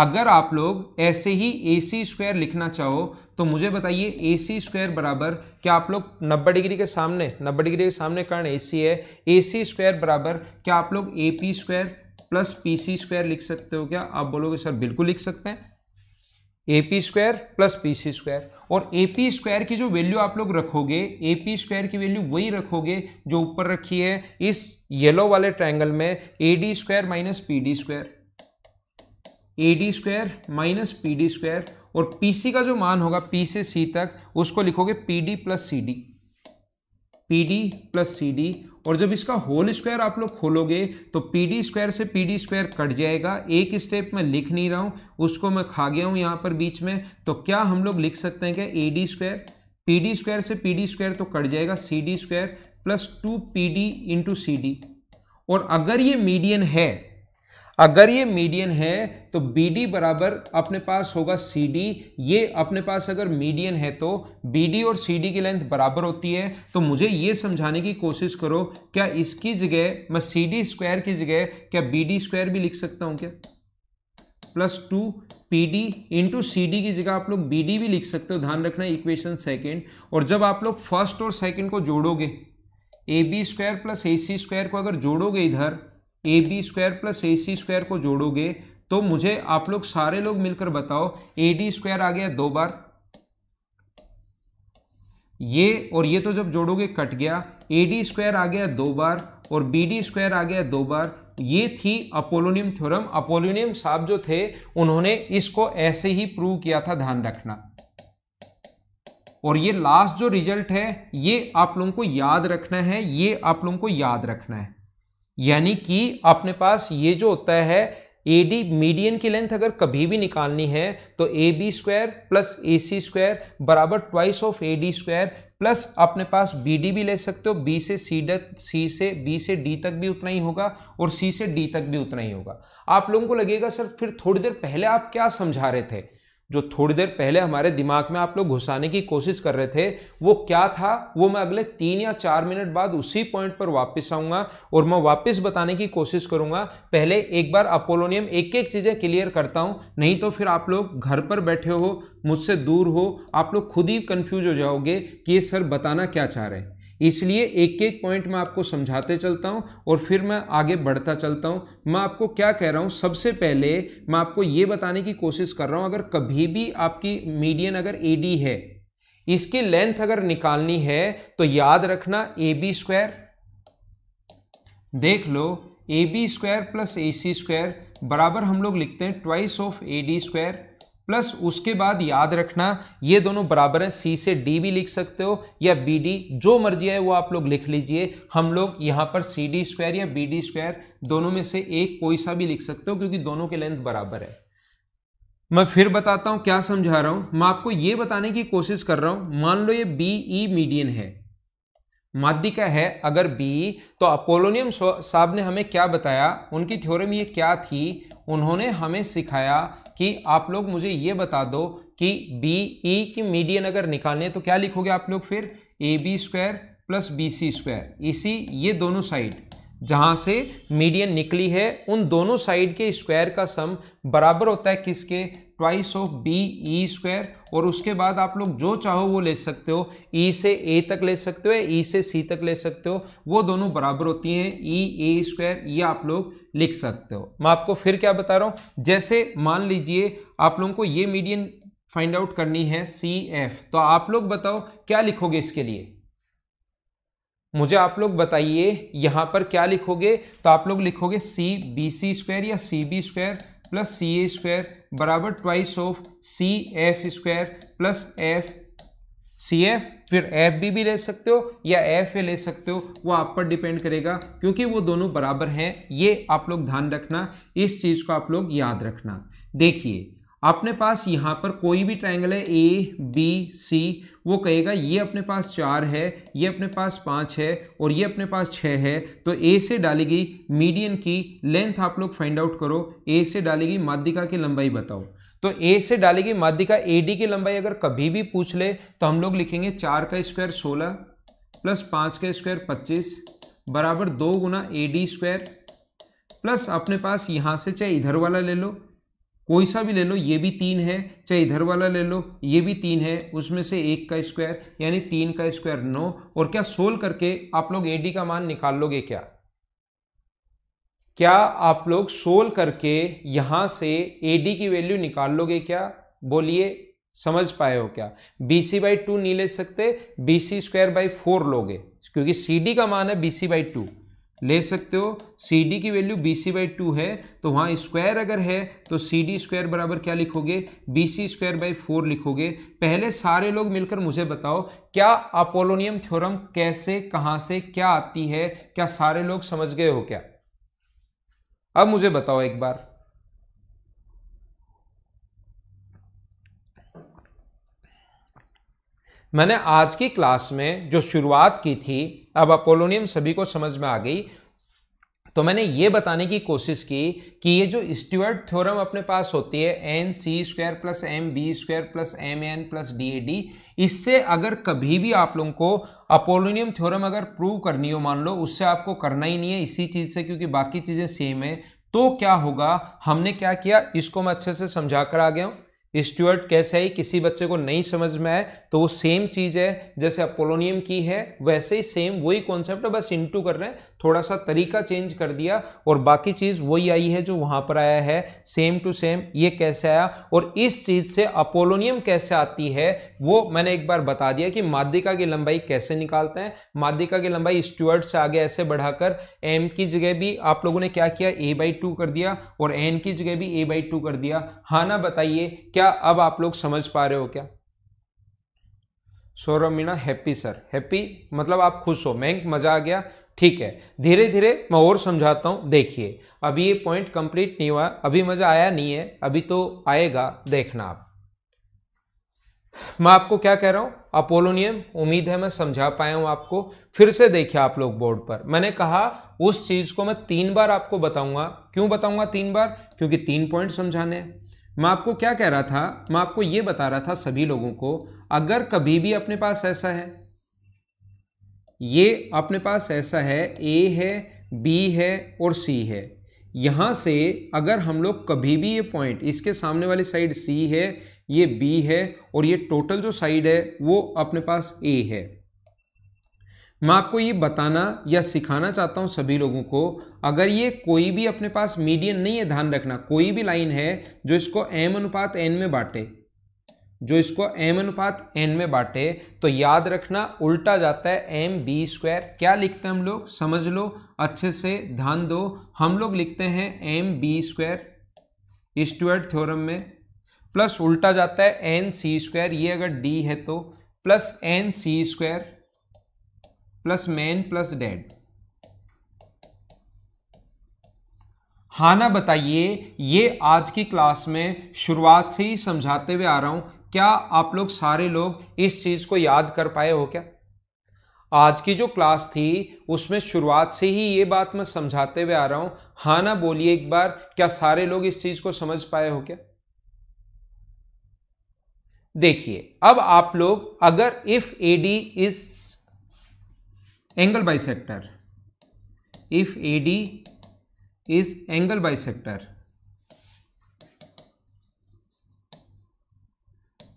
अगर आप लोग ऐसे ही ए सी स्क्वायर लिखना चाहो तो मुझे बताइए ए सी स्क्वायर बराबर क्या आप लोग नब्बे डिग्री के सामने नब्बे डिग्री के सामने कारण ए सी है ए सी स्क्वायर बराबर क्या आप लोग A P square plus P C square लिख सकते हो क्या आप बोलोगे सर बिल्कुल लिख सकते हैं A P square plus P C square और ए पी स्क्वायर की जो वैल्यू आप लोग रखोगे ए पी स्क्वायर की वैल्यू वही रखोगे जो ऊपर रखी है इस येलो वाले ट्रायंगल में A D square minus P D square A D square minus P D square और पी सी का जो मान होगा पी से सी तक उसको लिखोगे P D plus C D P D plus C D और जब इसका होल स्क्वायर आप लोग खोलोगे तो पी डी स्क्वायर से पी डी स्क्वायर कट जाएगा एक स्टेप में लिख नहीं रहा हूँ उसको मैं खा गया हूँ यहाँ पर बीच में तो क्या हम लोग लिख सकते हैं क्या A D square P D square से पी डी स्क्वायर तो कट जाएगा C D square plus two P D into C D और अगर ये मीडियन है अगर ये मीडियन है तो बी डी बराबर अपने पास होगा सी डी ये अपने पास अगर मीडियन है तो बी डी और सी डी की लेंथ बराबर होती है तो मुझे ये समझाने की कोशिश करो क्या इसकी जगह मैं सी डी स्क्वायर की जगह क्या बी डी स्क्वायर भी लिख सकता हूँ क्या plus two P D into C D की जगह आप लोग बी डी भी लिख सकते हो ध्यान रखना इक्वेशन सेकेंड और जब आप लोग फर्स्ट और सेकेंड को जोड़ोगे A B square plus A C square को अगर जोड़ोगे इधर A B square plus A C square को जोड़ोगे तो मुझे आप लोग सारे लोग मिलकर बताओ ए डी स्क्वायर आ गया दो बार ये और ये तो जब जोड़ोगे कट गया ए डी स्क्वायर आ गया दो बार और बी डी स्क्वायर आ गया दो बार ये थी अपोलोनियम थ्योरम अपोलोनियम साहब जो थे उन्होंने इसको ऐसे ही प्रूव किया था ध्यान रखना और ये लास्ट जो रिजल्ट है ये आप लोगों को याद रखना है ये आप लोगों को याद रखना है यानी कि अपने पास ये जो होता है ए डी मीडियन की लेंथ अगर कभी भी निकालनी है तो A B square plus A C square बराबर twice of A D square plus अपने पास बी डी भी ले सकते हो बी से सी डक सी से बी से डी तक भी उतना ही होगा और सी से डी तक भी उतना ही होगा आप लोगों को लगेगा सर फिर थोड़ी देर पहले आप क्या समझा रहे थे जो थोड़ी देर पहले हमारे दिमाग में आप लोग घुसाने की कोशिश कर रहे थे वो क्या था वो मैं अगले तीन या चार मिनट बाद उसी पॉइंट पर वापस आऊँगा और मैं वापस बताने की कोशिश करूँगा पहले एक बार अपोलोनियम एक एक चीज़ें क्लियर करता हूँ नहीं तो फिर आप लोग घर पर बैठे हो मुझसे दूर हो आप लोग खुद ही कन्फ्यूज हो जाओगे कि ये सर बताना क्या चाह रहे हैं इसलिए एक एक पॉइंट मैं आपको समझाते चलता हूँ और फिर मैं आगे बढ़ता चलता हूँ मैं आपको क्या कह रहा हूँ सबसे पहले मैं आपको ये बताने की कोशिश कर रहा हूँ अगर कभी भी आपकी मीडियन अगर ए डी है इसकी लेंथ अगर निकालनी है तो याद रखना ए बी स्क्वायर देख लो A B square plus A C square बराबर हम लोग लिखते हैं twice of A D square plus उसके बाद याद रखना ये दोनों बराबर है सी से डी भी लिख सकते हो या बी डी जो मर्जी है वो आप लोग लिख लीजिए हम लोग यहाँ पर सी डी स्क्वायर या बी डी स्क्वायर दोनों में से एक कोई सा भी लिख सकते हो क्योंकि दोनों के लेंथ बराबर है मैं फिर बताता हूँ क्या समझा रहा हूँ मैं आपको ये बताने की कोशिश कर रहा हूँ मान लो ये बी ई मीडियन है माध्यिका का है अगर बी तो अपोलोनियम साहब ने हमें क्या बताया उनकी थ्योरम ये क्या थी उन्होंने हमें सिखाया कि आप लोग मुझे ये बता दो कि बी ई e की मीडियन अगर निकालें तो क्या लिखोगे आप लोग फिर A B square plus B C square इसी ये दोनों साइड जहाँ से मीडियन निकली है उन दोनों साइड के स्क्वायर का सम बराबर होता है किसके twice of B E square और उसके बाद आप लोग जो चाहो वो ले सकते हो ई से ए तक ले सकते हो ई से सी तक ले सकते हो वो दोनों बराबर होती हैं ई ए स्क्वायर ये आप लोग लिख सकते हो मैं आपको फिर क्या बता रहा हूँ जैसे मान लीजिए आप लोगों को ये मीडियन फाइंड आउट करनी है सी एफ तो आप लोग बताओ क्या लिखोगे इसके लिए मुझे आप लोग बताइए यहाँ पर क्या लिखोगे तो आप लोग लिखोगे सी बी सी स्क्वायर या C B square plus C A square बराबर twice of C F square plus F C F फिर एफ बी भी ले सकते हो या एफ ए ले सकते हो वो आप पर डिपेंड करेगा क्योंकि वो दोनों बराबर हैं ये आप लोग ध्यान रखना इस चीज़ को आप लोग याद रखना देखिए अपने पास यहाँ पर कोई भी ट्रायंगल है ए बी सी वो कहेगा ये अपने पास चार है ये अपने पास पाँच है और ये अपने पास छः है तो ए से डालेगी मीडियन की लेंथ आप लोग फाइंड आउट करो ए से डालेगी माध्यिका की लंबाई बताओ तो ए से डालेगी माध्यिका ए डी की लंबाई अगर कभी भी पूछ ले तो हम लोग लिखेंगे चार का स्क्वायर सोलह प्लस पाँच का स्क्वायर पच्चीस बराबर दो गुना ए डी स्क्वायर प्लस अपने पास यहाँ से चाहे इधर वाला ले लो कोई सा भी ले लो ये भी तीन है चाहे इधर वाला ले लो ये भी तीन है उसमें से एक का स्क्वायर यानी तीन का स्क्वायर नौ और क्या सोल करके आप लोग एडी का मान निकाल लोगे क्या क्या आप लोग सोल करके यहां से डी की वैल्यू निकाल लोगे क्या बोलिए समझ पाए हो क्या बी सी बाई टू नहीं ले सकते B C square by four लोगे क्योंकि सी डी का मान है बी सी बाई टू ले सकते हो सी डी की value B C by two है तो वहाँ स्क्वायर अगर है तो सी डी स्क्वायर बराबर क्या लिखोगे B C square by four लिखोगे पहले सारे लोग मिलकर मुझे बताओ क्या अपोलोनियम थ्योरम कैसे कहाँ से क्या आती है क्या सारे लोग समझ गए हो क्या अब मुझे बताओ एक बार मैंने आज की क्लास में जो शुरुआत की थी अब अपोलोनियम सभी को समझ में आ गई तो मैंने ये बताने की कोशिश की कि ये जो स्टीवर्ट थ्योरम अपने पास होती है N C square plus M B square plus M N plus D A D इससे अगर कभी भी आप लोगों को अपोलोनियम थ्योरम अगर प्रूव करनी हो मान लो उससे आपको करना ही नहीं है इसी चीज़ से क्योंकि बाकी चीज़ें सेम है तो क्या होगा हमने क्या किया इसको मैं अच्छे से समझा कर आ गया हूँ स्टूअर्ट कैसे आई किसी बच्चे को नहीं समझ में आए तो वो सेम चीज़ है जैसे अपोलोनियम की है वैसे ही सेम वही कॉन्सेप्ट है बस इंटू कर रहे हैं थोड़ा सा तरीका चेंज कर दिया और बाकी चीज़ वही आई है जो वहाँ पर आया है सेम टू सेम ये कैसे आया और इस चीज़ से अपोलोनियम कैसे आती है वो मैंने एक बार बता दिया कि माध्यिका की लंबाई कैसे निकालते हैं माध्यिका की लंबाई स्टुअर्ट से आगे ऐसे बढ़ाकर एम की जगह भी आप लोगों ने क्या किया ए बाई टू कर दिया और एन की जगह भी ए बाई टू कर दिया हाँ ना बताइए क्या क्या अब आप लोग समझ पा रहे हो क्या Saurabh Meena happy sir happy मतलब आप खुश हो मैंक मज़ा आ गया ठीक है धीरे धीरे मैं और समझाता हूं देखिए अभी ये पॉइंट कंप्लीट नहीं हुआ अभी मज़ा आया नहीं है अभी तो आएगा देखना आप मैं आपको क्या कह रहा हूं अपोलोनियम उम्मीद है मैं समझा पाया हूं आपको फिर से देखिए आप लोग बोर्ड पर मैंने कहा उस चीज़ को मैं तीन बार आपको बताऊंगा क्यों बताऊंगा तीन बार क्योंकि तीन पॉइंट समझाने हैं मैं आपको क्या कह रहा था मैं आपको ये बता रहा था सभी लोगों को अगर कभी भी अपने पास ऐसा है ये अपने पास ऐसा है ए है बी है और सी है यहाँ से अगर हम लोग कभी भी ये पॉइंट इसके सामने वाली साइड सी है ये बी है और ये टोटल जो साइड है वो अपने पास ए है मैं आपको ये बताना या सिखाना चाहता हूँ सभी लोगों को अगर ये कोई भी अपने पास मीडियन नहीं है ध्यान रखना कोई भी लाइन है जो इसको एम अनुपात एन में बांटे जो इसको एम अनुपात एन में बांटे तो याद रखना उल्टा जाता है एम बी स्क्वायर क्या लिखते हैं हम लोग समझ लो अच्छे से ध्यान दो हम लोग लिखते हैं M B square Stewart theorem में प्लस उल्टा जाता है एन सी स्क्वायर ये अगर डी है तो plus N C square plus man plus dad हाना बताइए ये आज की क्लास में शुरुआत से ही समझाते हुए आ रहा हूं क्या आप लोग सारे लोग इस चीज को याद कर पाए हो क्या आज की जो क्लास थी उसमें शुरुआत से ही ये बात मैं समझाते हुए आ रहा हूं हाँ ना बोलिए एक बार क्या सारे लोग इस चीज को समझ पाए हो क्या देखिए अब आप लोग अगर if A D is A D is angle bisector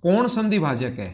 कौन कोण भाजक है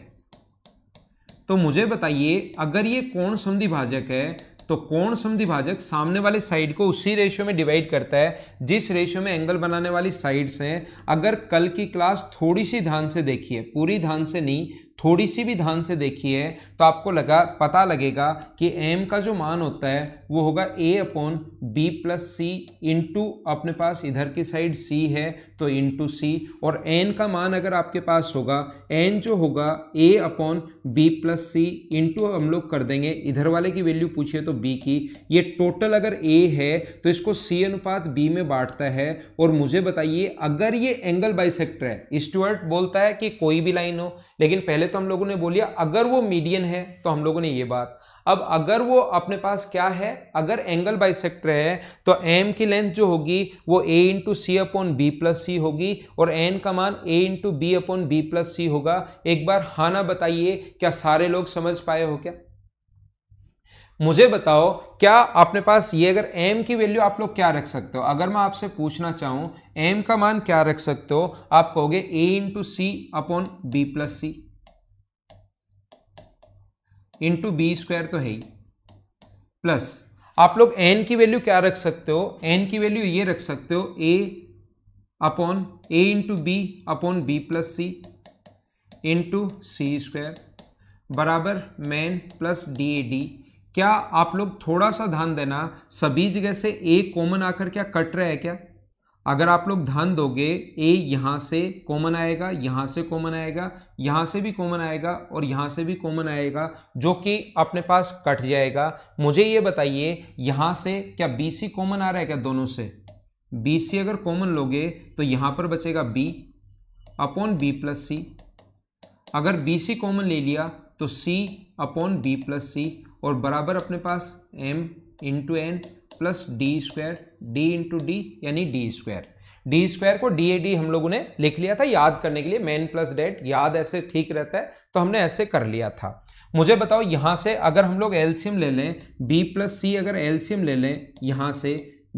तो मुझे बताइए अगर ये संधि भाजक है तो संधि भाजक सामने वाले साइड को उसी रेशियो में डिवाइड करता है जिस रेशियो में एंगल बनाने वाली साइड्स हैं अगर कल की क्लास थोड़ी सी ध्यान से देखिए पूरी ध्यान से नहीं थोड़ी सी भी ध्यान से देखिए तो आपको लगा पता लगेगा कि m का जो मान होता है वो होगा a upon B plus C into अपने पास इधर की साइड c है तो इंटू सी और n का मान अगर आपके पास होगा n जो होगा a upon B plus C into हम लोग कर देंगे इधर वाले की वैल्यू पूछिए तो b की ये टोटल अगर a है तो इसको c अनुपात b में बांटता है और मुझे बताइए अगर ये एंगल बाइसेक्टर है स्टूअर्ट बोलता है कि कोई भी लाइन हो लेकिन पहले पहले तो हम लोगों ने बोलिया अगर वो मीडियन है तो हम लोगों ने ये बात अब अगर वो अपने पास क्या है अगर एंगल बाइसेक्टर है तो एम की लेंथ जो होगी वो A into C upon B plus C होगी और एन का मान A into B upon B plus C होगा एक बार हाना बताइए क्या सारे लोग समझ पाए हो क्या मुझे बताओ क्या अपने पास ये अगर m की वैल्यू आप लोग क्या रख सकते हो अगर मैं आपसे पूछना चाहूं m का मान क्या रख सकते हो आप कहोगे a into C upon B plus C into B square तो है ही प्लस आप लोग एन की वैल्यू क्या रख सकते हो एन की वैल्यू ये रख सकते हो A upon A into B upon B plus C into C square बराबर man plus D A D क्या आप लोग थोड़ा सा ध्यान देना सभी जगह से ए कॉमन आकर क्या कट रहा है क्या अगर आप लोग ध्यान दोगे ए यहाँ से कॉमन आएगा यहाँ से कॉमन आएगा यहाँ से भी कॉमन आएगा और यहाँ से भी कॉमन आएगा जो कि अपने पास कट जाएगा मुझे ये बताइए यहाँ से क्या बी सी कॉमन आ रहा है क्या दोनों से बी सी अगर कॉमन लोगे तो यहाँ पर बचेगा B upon B plus C अगर बी सी कॉमन ले लिया तो C upon B plus C और बराबर अपने पास M into N plus D square D into D यानी डी स्क्वायर डी स्क्वायर को डी ए डी हम लोगों ने लिख लिया था याद करने के लिए मैन प्लस डेट याद ऐसे ठीक रहता है तो हमने ऐसे कर लिया था मुझे बताओ यहां से अगर हम लोग एल्सियम ले लें बी प्लस सी अगर एल्सियम ले लें यहां से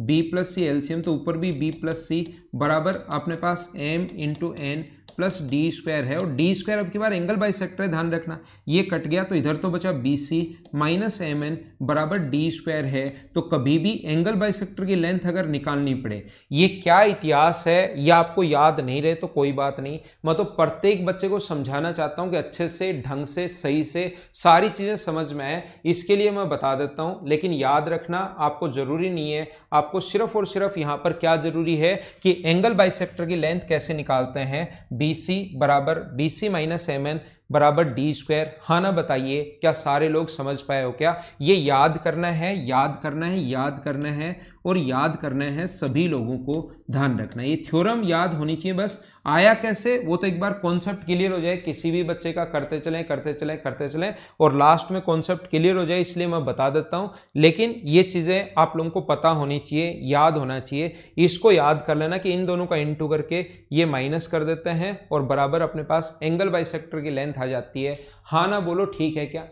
बी प्लस सी एल्सियम तो ऊपर भी बी प्लस सी बराबर अपने पास M into N plus D square है और डी स्क्वायर अब की बार एंगल बाई है ध्यान रखना ये कट गया तो इधर तो बचा B C minus M N बराबर डी स्क्वायर है तो कभी भी एंगल बाई सेक्टर की लेंथ अगर निकालनी पड़े ये क्या इतिहास है या आपको याद नहीं रहे तो कोई बात नहीं मैं तो प्रत्येक बच्चे को समझाना चाहता हूँ कि अच्छे से ढंग से सही से सारी चीज़ें समझ में आए इसके लिए मैं बता देता हूँ लेकिन याद रखना आपको ज़रूरी नहीं है आपको सिर्फ और सिर्फ यहाँ पर क्या ज़रूरी है कि एंगल बाई की लेंथ कैसे निकालते हैं बी सी बराबर B C minus M N बराबर डी स्क्वायर हाँ ना बताइए क्या सारे लोग समझ पाए हो क्या ये याद करना है याद करना है याद करना है और याद करना है सभी लोगों को ध्यान रखना ये थ्योरम याद होनी चाहिए बस आया कैसे वो तो एक बार कॉन्सेप्ट क्लियर हो जाए किसी भी बच्चे का करते चलें करते चलें करते चलें और लास्ट में कॉन्सेप्ट क्लियर हो जाए इसलिए मैं बता देता हूँ लेकिन ये चीज़ें आप लोगों को पता होनी चाहिए याद होना चाहिए इसको याद कर लेना कि इन दोनों का इंटू करके ये माइनस कर देते हैं और बराबर अपने पास एंगल बाई की लेंथ लेंथ आ जाती है हाँ ना बोलो ठीक है क्या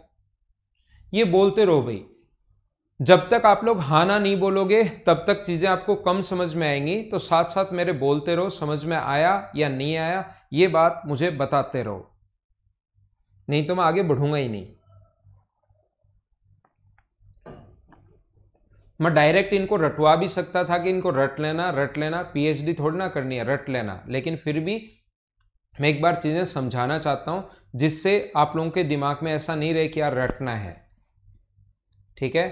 ये बोलते रहो भाई जब तक आप लोग हाँ ना नहीं बोलोगे तब तक चीज़ें आपको कम समझ में आएंगी तो साथ साथ मेरे बोलते रहो समझ में आया या नहीं आया ये बात मुझे बताते रहो नहीं तो मैं आगे बढ़ूंगा ही नहीं मैं डायरेक्ट इनको रटवा भी सकता था कि इनको रट लेना रट लेना पीएचडी थोड़ी ना करनी है रट लेना लेकिन फिर भी मैं एक बार चीज़ें समझाना चाहता हूँ जिससे आप लोगों के दिमाग में ऐसा नहीं रहे कि यार रटना है ठीक है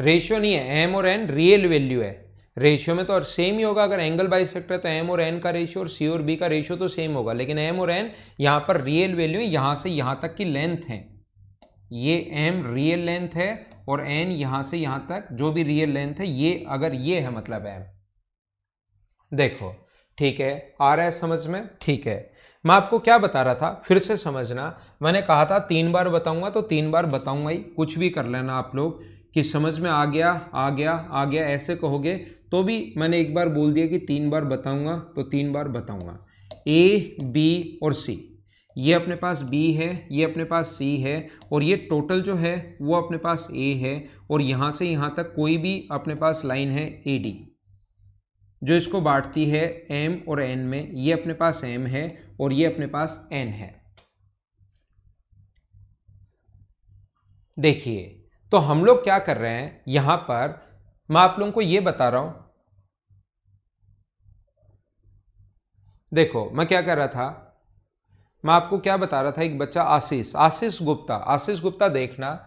रेशियो नहीं है एम और एन रियल वैल्यू है रेशियो में तो और सेम ही होगा अगर एंगल बाई सेक्टर तो एम और एन का रेशियो और सी और बी का रेशियो तो सेम होगा लेकिन एम और एन यहां पर रियल वैल्यू यहां से यहां तक की लेंथ है ये एम रियल लेंथ है और एन यहां से यहां तक जो भी रियल लेंथ है ये अगर ये है मतलब एम देखो ठीक है आ रहा है समझ में ठीक है मैं आपको क्या बता रहा था फिर से समझना मैंने कहा था तीन बार बताऊंगा तो तीन बार बताऊंगा ही कुछ भी कर लेना आप लोग कि समझ में आ गया आ गया आ गया ऐसे कहोगे तो भी मैंने एक बार बोल दिया कि तीन बार बताऊंगा तो तीन बार बताऊंगा ए बी और सी ये अपने पास बी है ये अपने पास सी है और ये टोटल जो है वो अपने पास ए है और यहाँ से यहाँ तक कोई भी अपने पास लाइन है ए डी जो इसको बांटती है एम और एन में ये अपने पास एम है और ये अपने पास एन है देखिए तो हम लोग क्या कर रहे हैं यहाँ पर मैं आप लोगों को ये बता रहा हूँ देखो मैं क्या कर रहा था मैं आपको क्या बता रहा था एक बच्चा आशीष आशीष गुप्ता आशीष गुप्ता देखना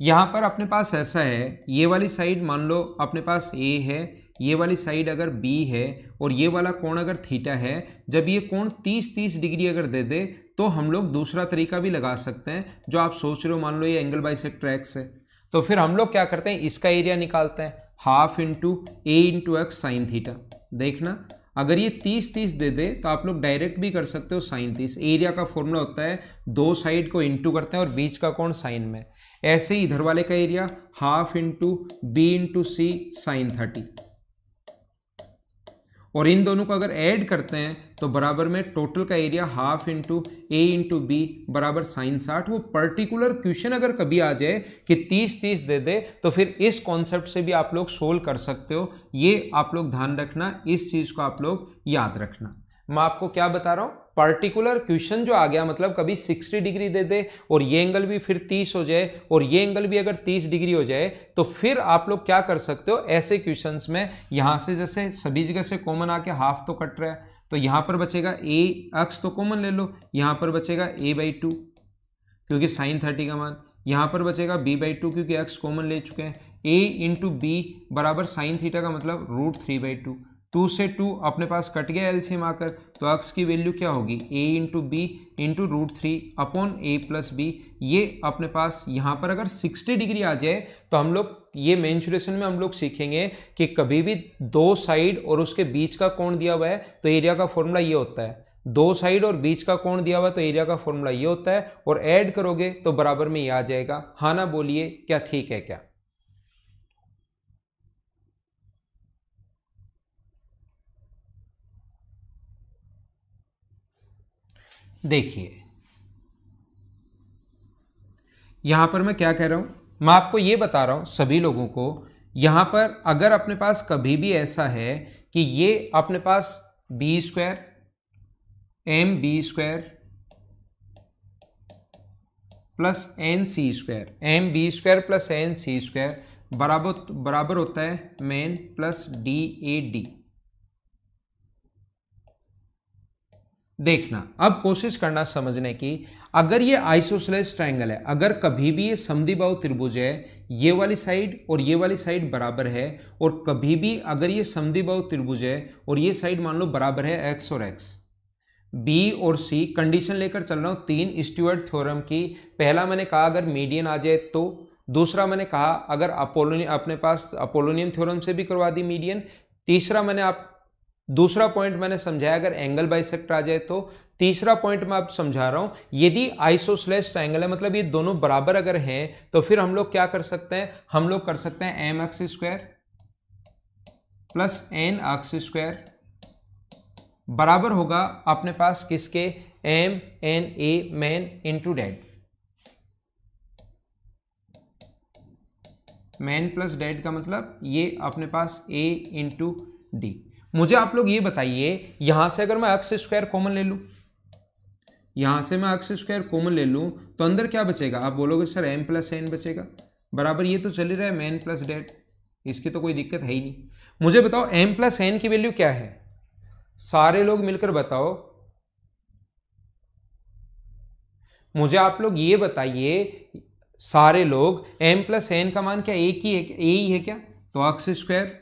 यहाँ पर अपने पास ऐसा है ये वाली साइड मान लो अपने पास ए है ये वाली साइड अगर बी है और ये वाला कोण अगर थीटा है जब ये कोण 30-30 डिग्री अगर दे दे तो हम लोग दूसरा तरीका भी लगा सकते हैं जो आप सोच रहे हो मान लो ये एंगल बाइसेक्टर एक्स है तो फिर हम लोग क्या करते हैं इसका एरिया निकालते हैं half into A into X sine theta देखना अगर ये तीस तीस दे दे तो आप लोग डायरेक्ट भी कर सकते हो साइन तीस एरिया का फॉर्मूला होता है दो साइड को इंटू करते हैं और बीच का कौन साइन में ऐसे ही इधर वाले का area half into B into C sine thirty और इन दोनों को अगर ऐड करते हैं तो बराबर में टोटल का area half into A into B बराबर साइन साठ वो पर्टिकुलर क्वेश्चन अगर कभी आ जाए कि तीस तीस दे दे तो फिर इस कॉन्सेप्ट से भी आप लोग सोल्व कर सकते हो ये आप लोग ध्यान रखना इस चीज़ को आप लोग याद रखना मैं आपको क्या बता रहा हूँ पर्टिकुलर क्वेश्चन जो आ गया मतलब कभी 60 डिग्री दे दे और ये एंगल भी फिर 30 हो जाए और ये एंगल भी अगर 30 डिग्री हो जाए तो फिर आप लोग क्या कर सकते हो ऐसे क्वेश्चन में यहाँ से जैसे सभी जगह से कॉमन आके हाफ तो कट रहा है तो यहाँ पर बचेगा ए अक्स तो कॉमन ले लो यहाँ पर बचेगा ए बाई टू क्योंकि साइन थर्टी का मान यहाँ पर बचेगा बी बाई टू क्योंकि एक्स कॉमन ले चुके हैं ए इंटू बी बराबर साइन थीटा का मतलब root three by two two से टू अपने पास कट गया एलसीएम आकर तो अक्स की वैल्यू क्या होगी A into B into root three upon A plus B ये अपने पास यहाँ पर अगर 60 डिग्री आ जाए तो हम लोग ये मेन्सुरेशन में हम लोग सीखेंगे कि कभी भी दो साइड और उसके बीच का कोण दिया हुआ है तो एरिया का फॉर्मूला ये होता है दो साइड और बीच का कोण दिया हुआ तो एरिया का फॉर्मूला ये होता है और ऐड करोगे तो बराबर में ये आ जाएगा हाँ ना बोलिए क्या ठीक है क्या देखिए यहां पर मैं क्या कह रहा हूं मैं आपको यह बता रहा हूं सभी लोगों को यहां पर अगर अपने पास कभी भी ऐसा है कि ये अपने पास B square M B square plus N C square M B square plus N C square बराबर बराबर होता है men plus D A D देखना अब कोशिश करना समझने की अगर ये आइसोसलेस ट्राइंगल है अगर कभी भी ये समदिबाहु त्रिभुज है ये वाली साइड और ये वाली साइड बराबर है और कभी भी अगर ये समदिबाहु त्रिभुज है और ये साइड मान लो बराबर है एक्स और एक्स बी और सी कंडीशन लेकर चल रहा हूँ तीन स्टूअर्ट थ्योरम की पहला मैंने कहा अगर मीडियन आ जाए तो दूसरा मैंने कहा अगर अपोलोनियम अपने पास अपोलोनियम थ्योरम से भी करवा दी मीडियन तीसरा मैंने आप दूसरा पॉइंट मैंने समझाया अगर एंगल बाइसेक्टर आ जाए तो तीसरा पॉइंट मैं आप समझा रहा हूं यदि आइसोसलेस ट्राइंगल है मतलब ये दोनों बराबर अगर हैं तो फिर हम लोग क्या कर सकते हैं हम लोग कर सकते हैं M X square plus N X square बराबर होगा अपने पास किसके M N A man into dead man plus dead का मतलब ये अपने पास ए इंटू डी मुझे आप लोग ये बताइए यहां से अगर मैं अक्स स्क्वायर कॉमन ले लू यहां से मैं अक्स स्क्वायर कॉमन ले लू तो अंदर क्या बचेगा आप बोलोगे सर एम प्लस एन बचेगा बराबर ये तो चल ही रहा है मैन प्लस डेट इसकी तो कोई दिक्कत है ही नहीं मुझे बताओ एम प्लस एन की वैल्यू क्या है सारे लोग मिलकर बताओ मुझे आप लोग ये बताइए सारे लोग एम प्लस एन का मान क्या एक ही है ए ही है क्या तो अक्स स्क्वायर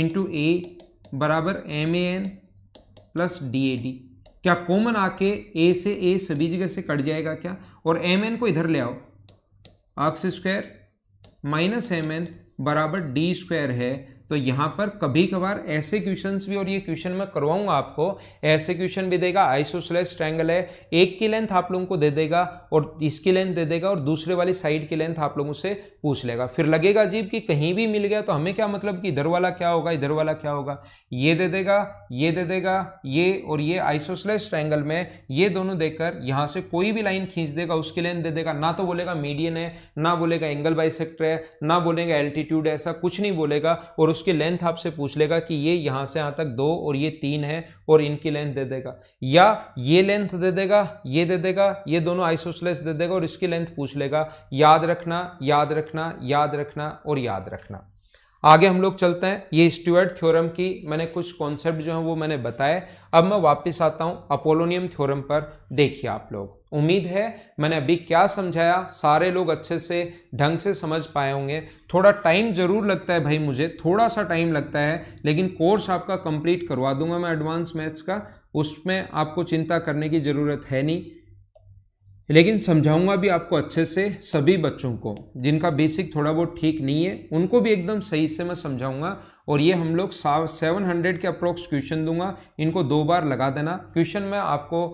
इंटू ए बराबर M A N plus D A D क्या कॉमन आके ए से ए सभी जगह से कट जाएगा क्या और एम एन को इधर ले आओ ax square minus M N बराबर डी स्क्वायर है तो यहाँ पर कभी कभार ऐसे क्वेश्चन भी और ये क्वेश्चन मैं करवाऊंगा आपको ऐसे क्वेश्चन भी देगा आइसोसलेस ट्रायंगल है एक की लेंथ आप लोगों को दे देगा और इसकी लेंथ दे देगा और दूसरे वाली साइड की लेंथ आप लोगों से पूछ लेगा फिर लगेगा अजीब कि कहीं भी मिल गया तो हमें क्या मतलब कि इधर वाला क्या होगा इधर वाला क्या होगा ये दे देगा ये दे देगा ये और ये आइसोसलेस ट्रैंगल में ये दोनों देकर यहाँ से कोई भी लाइन खींच देगा उसकी लेंथ दे देगा ना तो बोलेगा मीडियन है ना बोलेगा एंगल बाइसेक्टर है ना बोलेगा एल्टीट्यूड ऐसा कुछ नहीं बोलेगा और उसकी लेंथ आपसे पूछ लेगा कि ये यहाँ से यहाँ तक दो और ये तीन है और इनकी लेंथ दे देगा या ये लेंथ दे देगा ये दे देगा ये दोनों आइसोसलेस दे देगा और इसकी लेंथ पूछ लेगा याद रखना याद रखना याद रखना और याद रखना आगे हम लोग चलते हैं ये स्टुअर्ट थ्योरम की मैंने कुछ कॉन्सेप्ट जो है वो मैंने बताए अब मैं वापस आता हूँ अपोलोनियम थ्योरम पर देखिए आप लोग उम्मीद है मैंने अभी क्या समझाया सारे लोग अच्छे से ढंग से समझ पाए होंगे थोड़ा टाइम जरूर लगता है भाई मुझे थोड़ा सा टाइम लगता है लेकिन कोर्स आपका कंप्लीट करवा दूंगा मैं एडवांस मैथ्स का उसमें आपको चिंता करने की ज़रूरत है नहीं लेकिन समझाऊंगा भी आपको अच्छे से सभी बच्चों को जिनका बेसिक थोड़ा बहुत ठीक नहीं है उनको भी एकदम सही से मैं समझाऊंगा और ये हम लोग सेवन हंड्रेड के अप्रोक्स क्वेश्चन दूंगा इनको दो बार लगा देना क्वेश्चन मैं आपको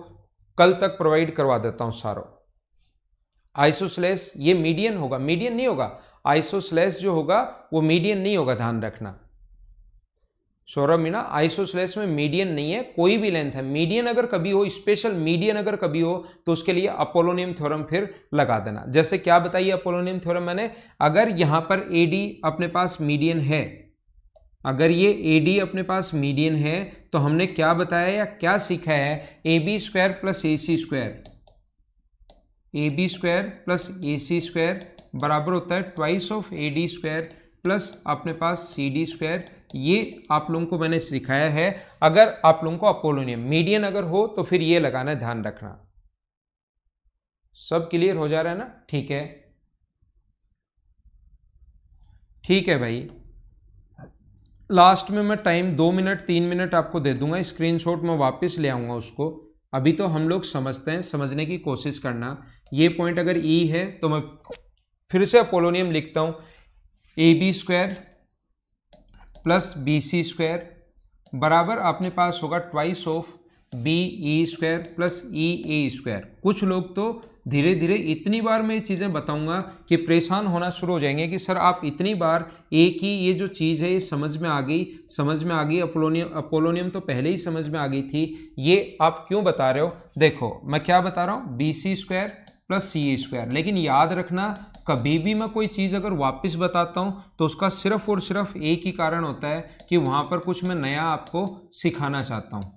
कल तक प्रोवाइड करवा देता हूँ सारो आइसोस्लेस ये मीडियन होगा मीडियन नहीं होगा आइसोस्लेस जो होगा वो मीडियन नहीं होगा ध्यान रखना सौरभ मीणा आइसोसलेस में मीडियन नहीं है कोई भी लेंथ है मीडियन अगर कभी हो स्पेशल मीडियन अगर कभी हो तो उसके लिए अपोलोनियम थ्योरम फिर लगा देना जैसे क्या बताइए अपोलोनियम थ्योरम मैंने अगर यहां पर एडी अपने पास मीडियन है अगर ये ए अपने पास मीडियन है तो हमने क्या बताया या क्या सीखा है A B square plus A C square A B square plus A C square बराबर होता है twice of A D square plus अपने पास सी डी स्क्वायर ये आप लोगों को मैंने सिखाया है अगर आप लोगों को अपोलोनियम मीडियन अगर हो तो फिर ये लगाना ध्यान रखना सब क्लियर हो जा रहा है ना ठीक है ठीक है भाई लास्ट में मैं टाइम दो मिनट तीन मिनट आपको दे दूंगा स्क्रीनशॉट मैं वापस ले आऊंगा उसको अभी तो हम लोग समझते हैं समझने की कोशिश करना ये पॉइंट अगर ई e है तो मैं फिर से अपोलोनियम लिखता हूं A B square plus B C square बराबर आपने पास होगा twice of B E square plus E A square कुछ लोग तो धीरे धीरे इतनी बार मैं ये चीज़ें बताऊंगा कि परेशान होना शुरू हो जाएंगे कि सर आप इतनी बार ए की ये जो चीज़ है ये समझ में आ गई समझ में आ गई अपोलोनियम अपोलोनियम तो पहले ही समझ में आ गई थी ये आप क्यों बता रहे हो देखो मैं क्या बता रहा हूँ B C square plus C square लेकिन याद रखना कभी भी मैं कोई चीज़ अगर वापस बताता हूँ तो उसका सिर्फ और सिर्फ एक ही कारण होता है कि वहाँ पर कुछ मैं नया आपको सिखाना चाहता हूँ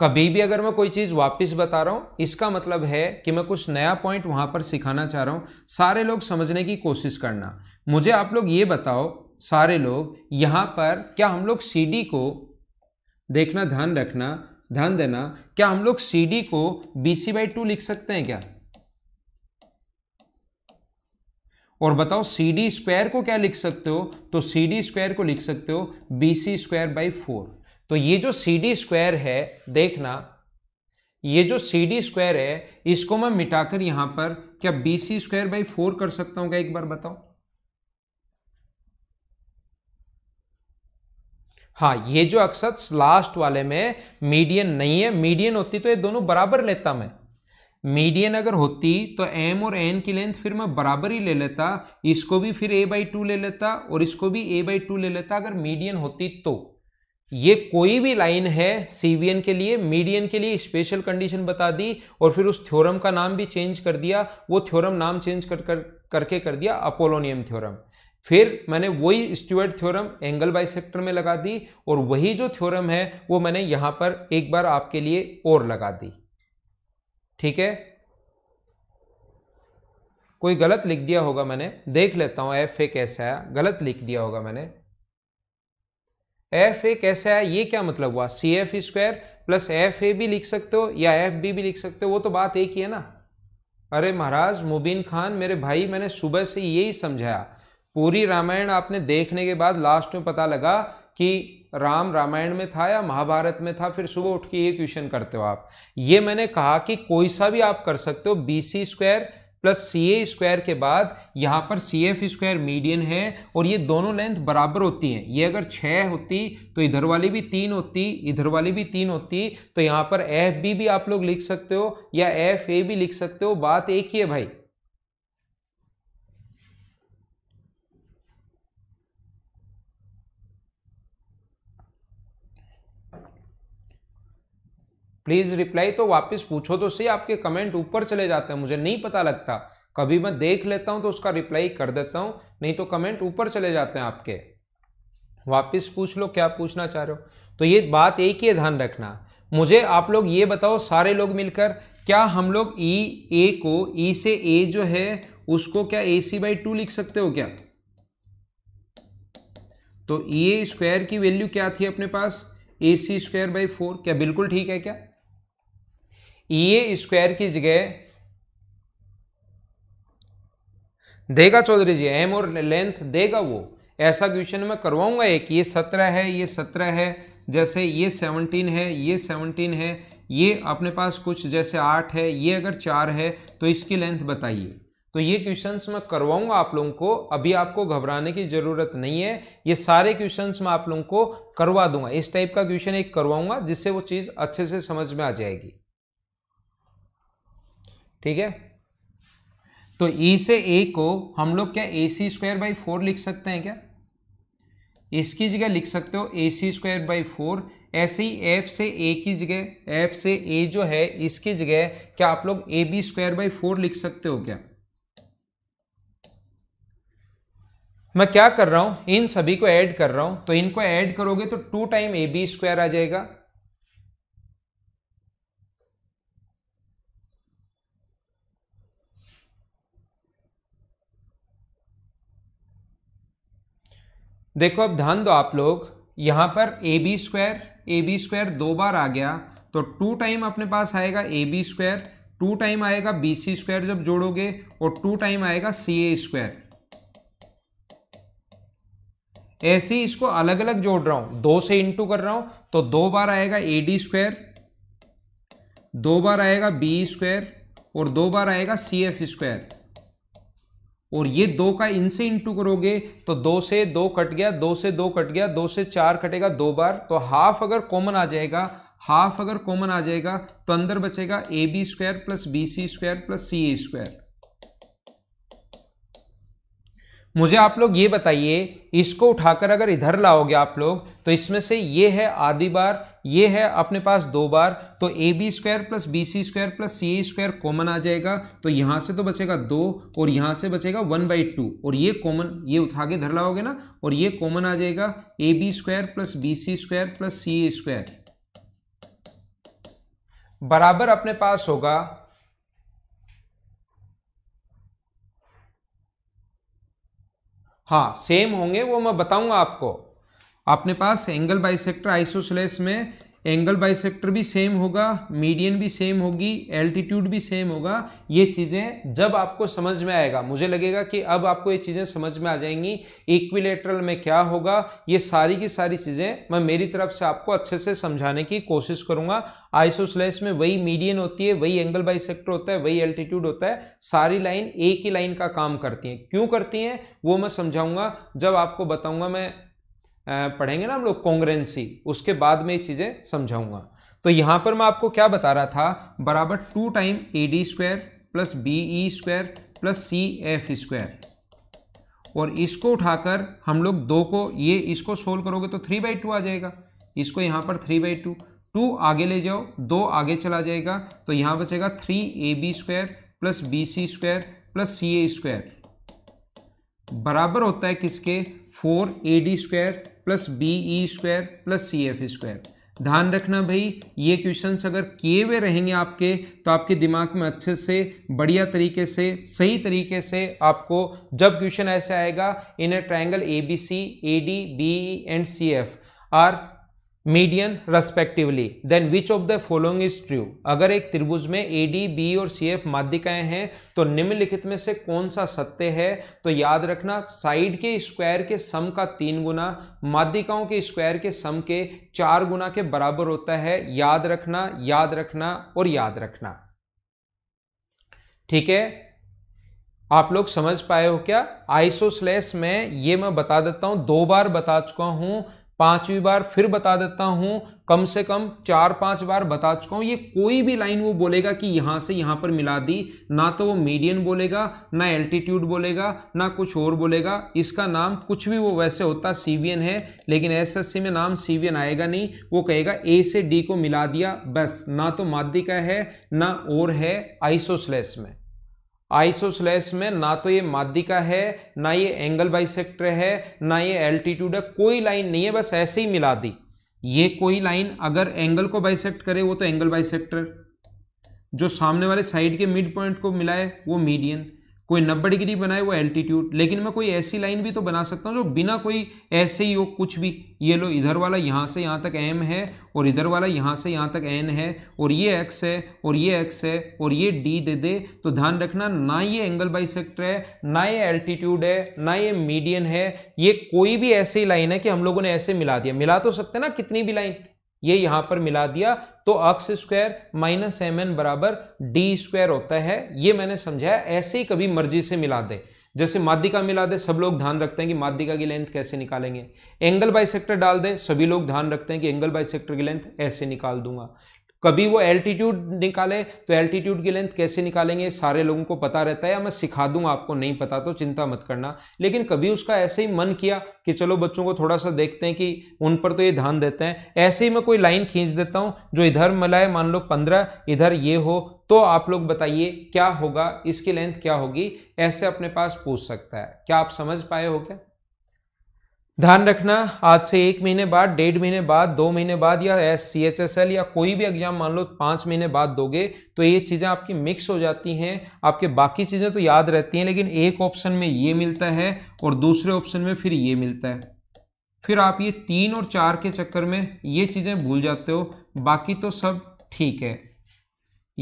कभी भी अगर मैं कोई चीज़ वापस बता रहा हूँ इसका मतलब है कि मैं कुछ नया पॉइंट वहाँ पर सिखाना चाह रहा हूँ सारे लोग समझने की कोशिश करना मुझे आप लोग ये बताओ सारे लोग यहाँ पर क्या हम लोग सी को देखना ध्यान रखना ध्यान देना क्या हम लोग सी को बी सी बाई टू लिख सकते हैं क्या और बताओ सी डी स्क्वायर को क्या लिख सकते हो तो सी डी स्क्वायर को लिख सकते हो B C square by four तो ये जो सी डी स्क्वायर है देखना ये जो सी डी स्क्वायर है इसको मैं मिटाकर यहां पर क्या B C square by four कर सकता हूं क्या एक बार बताओ हाँ ये जो अक्सर लास्ट वाले में मीडियन नहीं है मीडियन होती तो ये दोनों बराबर लेता मैं मीडियन अगर होती तो एम और एन की लेंथ फिर मैं बराबर ही ले लेता इसको भी फिर ए बाई टू ले लेता और इसको भी ए बाई टू ले लेता अगर मीडियन होती तो ये कोई भी लाइन है सीवीएन के लिए मीडियन के लिए स्पेशल कंडीशन बता दी और फिर उस थ्योरम का नाम भी चेंज कर दिया वो थ्योरम नाम चेंज कर, कर करके कर दिया अपोलोनियम थ्योरम फिर मैंने वही स्टुअर्ट थ्योरम एंगल बाइसेक्टर में लगा दी और वही जो थ्योरम है वो मैंने यहाँ पर एक बार आपके लिए और लगा दी ठीक है कोई गलत लिख दिया होगा मैंने देख लेता हूं एफ ए कैसा है गलत लिख दिया होगा मैंने एफ ए कैसा है ये क्या मतलब हुआ C F square plus F A भी लिख सकते हो या एफ बी भी लिख सकते हो वो तो बात एक ही है ना अरे महाराज मुबीन खान मेरे भाई मैंने सुबह से यही समझाया पूरी रामायण आपने देखने के बाद लास्ट में पता लगा कि राम रामायण में था या महाभारत में था फिर सुबह उठ के ये क्वेश्चन करते हो आप ये मैंने कहा कि कोई सा भी आप कर सकते हो B C square plus C A square के बाद यहाँ पर सी एफ स्क्वायर मीडियन है और ये दोनों लेंथ बराबर होती हैं ये अगर छः होती तो इधर वाली भी तीन होती इधर वाली भी तीन होती तो यहाँ पर एफ बी भी आप लोग लिख सकते हो या एफ ए भी लिख सकते हो बात एक ही है भाई प्लीज़ रिप्लाई तो वापस पूछो तो सही आपके कमेंट ऊपर चले जाते हैं मुझे नहीं पता लगता कभी मैं देख लेता हूं तो उसका रिप्लाई कर देता हूं नहीं तो कमेंट ऊपर चले जाते हैं आपके वापस पूछ लो क्या पूछना चाह रहे हो तो ये बात एक ही ध्यान रखना मुझे आप लोग ये बताओ सारे लोग मिलकर क्या हम लोग ई e, ए को ई e से ए जो है उसको क्या ए सी बाई टू लिख सकते हो क्या तो ई e स्क्वायर की वैल्यू क्या थी अपने पास A C square by four क्या बिल्कुल ठीक है क्या ये e स्क्वायर की जगह देगा चौधरी जी एम और लेंथ देगा वो ऐसा क्वेश्चन मैं करवाऊंगा एक ये सत्रह है ये सत्रह है जैसे ये सेवनटीन है ये सेवनटीन है ये अपने पास कुछ जैसे आठ है ये अगर चार है तो इसकी लेंथ बताइए तो ये क्वेश्चंस मैं करवाऊंगा आप लोगों को अभी आपको घबराने की ज़रूरत नहीं है ये सारे क्वेश्चंस मैं आप लोगों को करवा दूंगा इस टाइप का क्वेश्चन एक करवाऊंगा जिससे वो चीज़ अच्छे से समझ में आ जाएगी ठीक है तो ई e से ए को हम लोग क्या A C square by four लिख सकते हैं क्या इसकी जगह लिख सकते हो A C square by four ऐसे ही एफ से ए की जगह एफ से ए जो है इसकी जगह क्या आप लोग A B square by four लिख सकते हो क्या मैं क्या कर रहा हूं इन सभी को ऐड कर रहा हूं तो इनको ऐड करोगे तो two time A B square आ जाएगा देखो अब ध्यान दो आप लोग यहाँ पर A B square A B square दो बार आ गया तो टू टाइम अपने पास आएगा A B square two time आएगा बी सी स्क्वायर जब जोड़ोगे और टू टाइम आएगा सी ए स्क्वायर ऐसे ही इसको अलग अलग जोड़ रहा हूं दो से इंटू कर रहा हूं तो दो बार आएगा ए डी स्क्वायर दो बार आएगा बी स्क्वायर और दो बार आएगा सी एफ स्क्वायर और ये दो का इनसे इंटू करोगे तो दो से दो कट गया दो से दो कट गया दो से चार कटेगा दो बार तो हाफ अगर कॉमन आ जाएगा हाफ अगर कॉमन आ जाएगा तो अंदर बचेगा A B square plus B C square plus C A square मुझे आप लोग ये बताइए इसको उठाकर अगर इधर लाओगे आप लोग तो इसमें से ये है आधी बार ये है अपने पास दो बार तो A B square plus B C square plus C A square common आ जाएगा तो यहाँ से तो बचेगा दो और यहाँ से बचेगा वन बाई टू और ये कॉमन ये उठा के धर लाओगे ना और ये कॉमन आ जाएगा A B square plus B C square plus C A square बराबर अपने पास होगा हाँ सेम होंगे वो मैं बताऊंगा आपको आपने पास एंगल बाइसेक्टर आइसोसलेस में एंगल बाइसेक्टर भी सेम होगा मीडियन भी सेम होगी एल्टीट्यूड भी सेम होगा ये चीज़ें जब आपको समझ में आएगा मुझे लगेगा कि अब आपको ये चीज़ें समझ में आ जाएंगी इक्विलेटरल में क्या होगा ये सारी की सारी चीज़ें मैं मेरी तरफ से आपको अच्छे से समझाने की कोशिश करूँगा आइसोसलेस में वही मीडियन होती है वही एंगल सेक्टर होता है वही एल्टीट्यूड होता है सारी लाइन एक ही लाइन का काम करती हैं क्यों करती हैं वो मैं समझाऊँगा जब आपको बताऊँगा मैं पढ़ेंगे ना हम लोग कॉन्ग्रेंसी उसके बाद में ये चीज़ें समझाऊंगा तो यहाँ पर मैं आपको क्या बता रहा था बराबर two time A D square plus B E square plus C F square और इसको उठाकर हम लोग दो को ये इसको सोल्व करोगे तो थ्री बाई टू आ जाएगा इसको यहाँ पर थ्री बाई टू टू आगे ले जाओ दो आगे चला जाएगा तो यहाँ बचेगा three A B square plus B C square plus C A square बराबर होता है किसके four A D square plus B E square plus C F square ध्यान रखना भाई ये क्वेश्चंस अगर किए हुए रहेंगे आपके तो आपके दिमाग में अच्छे से बढ़िया तरीके से सही तरीके से आपको जब क्वेश्चन ऐसे आएगा in a triangle A B C A D B and C F are median respectively then which of the following is true अगर एक त्रिभुज में ए डी बी और सी एफ माध्यिकाएं हैं तो निम्नलिखित में से कौन सा सत्य है तो याद रखना साइड के स्क्वायर के सम का तीन गुना माध्यिकाओं के स्क्वायर के सम के चार गुना के बराबर होता है याद रखना याद रखना और याद रखना ठीक है आप लोग समझ पाए हो क्या आइसोसलेस में ये मैं बता देता हूं दो बार बता चुका हूं पांचवी बार फिर बता देता हूं कम से कम चार पांच बार बता चुका हूं ये कोई भी लाइन वो बोलेगा कि यहां से यहां पर मिला दी ना तो वो मीडियन बोलेगा ना एल्टीट्यूड बोलेगा ना कुछ और बोलेगा इसका नाम कुछ भी वो वैसे होता सीवीएन है लेकिन एसएससी में नाम सीवीएन आएगा नहीं वो कहेगा ए से डी को मिला दिया बस ना तो माध्यिका है ना और है आइसोसलेस में आइसो में ना तो ये माध्यिका है ना ये एंगल बाइसेक्टर है ना ये एल्टीट्यूड है कोई लाइन नहीं है बस ऐसे ही मिला दी ये कोई लाइन अगर एंगल को बाइसेक्ट करे वो तो एंगल बाइसेक्टर जो सामने वाले साइड के मिड पॉइंट को मिलाए वो मीडियन कोई नब्बे डिग्री बनाए वो एल्टीट्यूड लेकिन मैं कोई ऐसी लाइन भी तो बना सकता हूँ जो बिना कोई ऐसे ही हो कुछ भी ये लो इधर वाला यहाँ से यहाँ तक एम है और इधर वाला यहाँ से यहाँ तक एन है और ये एक्स है और ये एक्स है और ये डी दे दे तो ध्यान रखना ना ये एंगल सेक्टर है ना ये एल्टीट्यूड है ना ये मीडियन है ये कोई भी ऐसी लाइन है कि हम लोगों ने ऐसे मिला दिया मिला तो सकते ना कितनी भी लाइन ये यहां पर मिला दिया तो ax square minus M N बराबर डी स्क्वायर होता है ये मैंने समझाया ऐसे ही कभी मर्जी से मिला दे जैसे माध्यिका मिला दे सब लोग ध्यान रखते हैं कि माध्यिका की लेंथ कैसे निकालेंगे एंगल बाई डाल दे सभी लोग ध्यान रखते हैं कि एंगल बाई की लेंथ ऐसे निकाल दूंगा कभी वो एल्टीट्यूड निकाले तो एल्टीट्यूड की लेंथ कैसे निकालेंगे सारे लोगों को पता रहता है या मैं सिखा दूंगा आपको नहीं पता तो चिंता मत करना लेकिन कभी उसका ऐसे ही मन किया कि चलो बच्चों को थोड़ा सा देखते हैं कि उन पर तो ये ध्यान देते हैं ऐसे ही मैं कोई लाइन खींच देता हूँ जो इधर मिला है मान लो पंद्रह इधर ये हो तो आप लोग बताइए क्या होगा इसकी लेंथ क्या होगी ऐसे अपने पास पूछ सकता है क्या आप समझ पाए हो क्या ध्यान रखना आज से एक महीने बाद डेढ़ महीने बाद दो महीने बाद या S C H S L या कोई भी एग्जाम मान लो पाँच महीने बाद दोगे तो ये चीज़ें आपकी मिक्स हो जाती हैं आपके बाकी चीज़ें तो याद रहती हैं लेकिन एक ऑप्शन में ये मिलता है और दूसरे ऑप्शन में फिर ये मिलता है फिर आप ये तीन और चार के चक्कर में ये चीज़ें भूल जाते हो बाकी तो सब ठीक है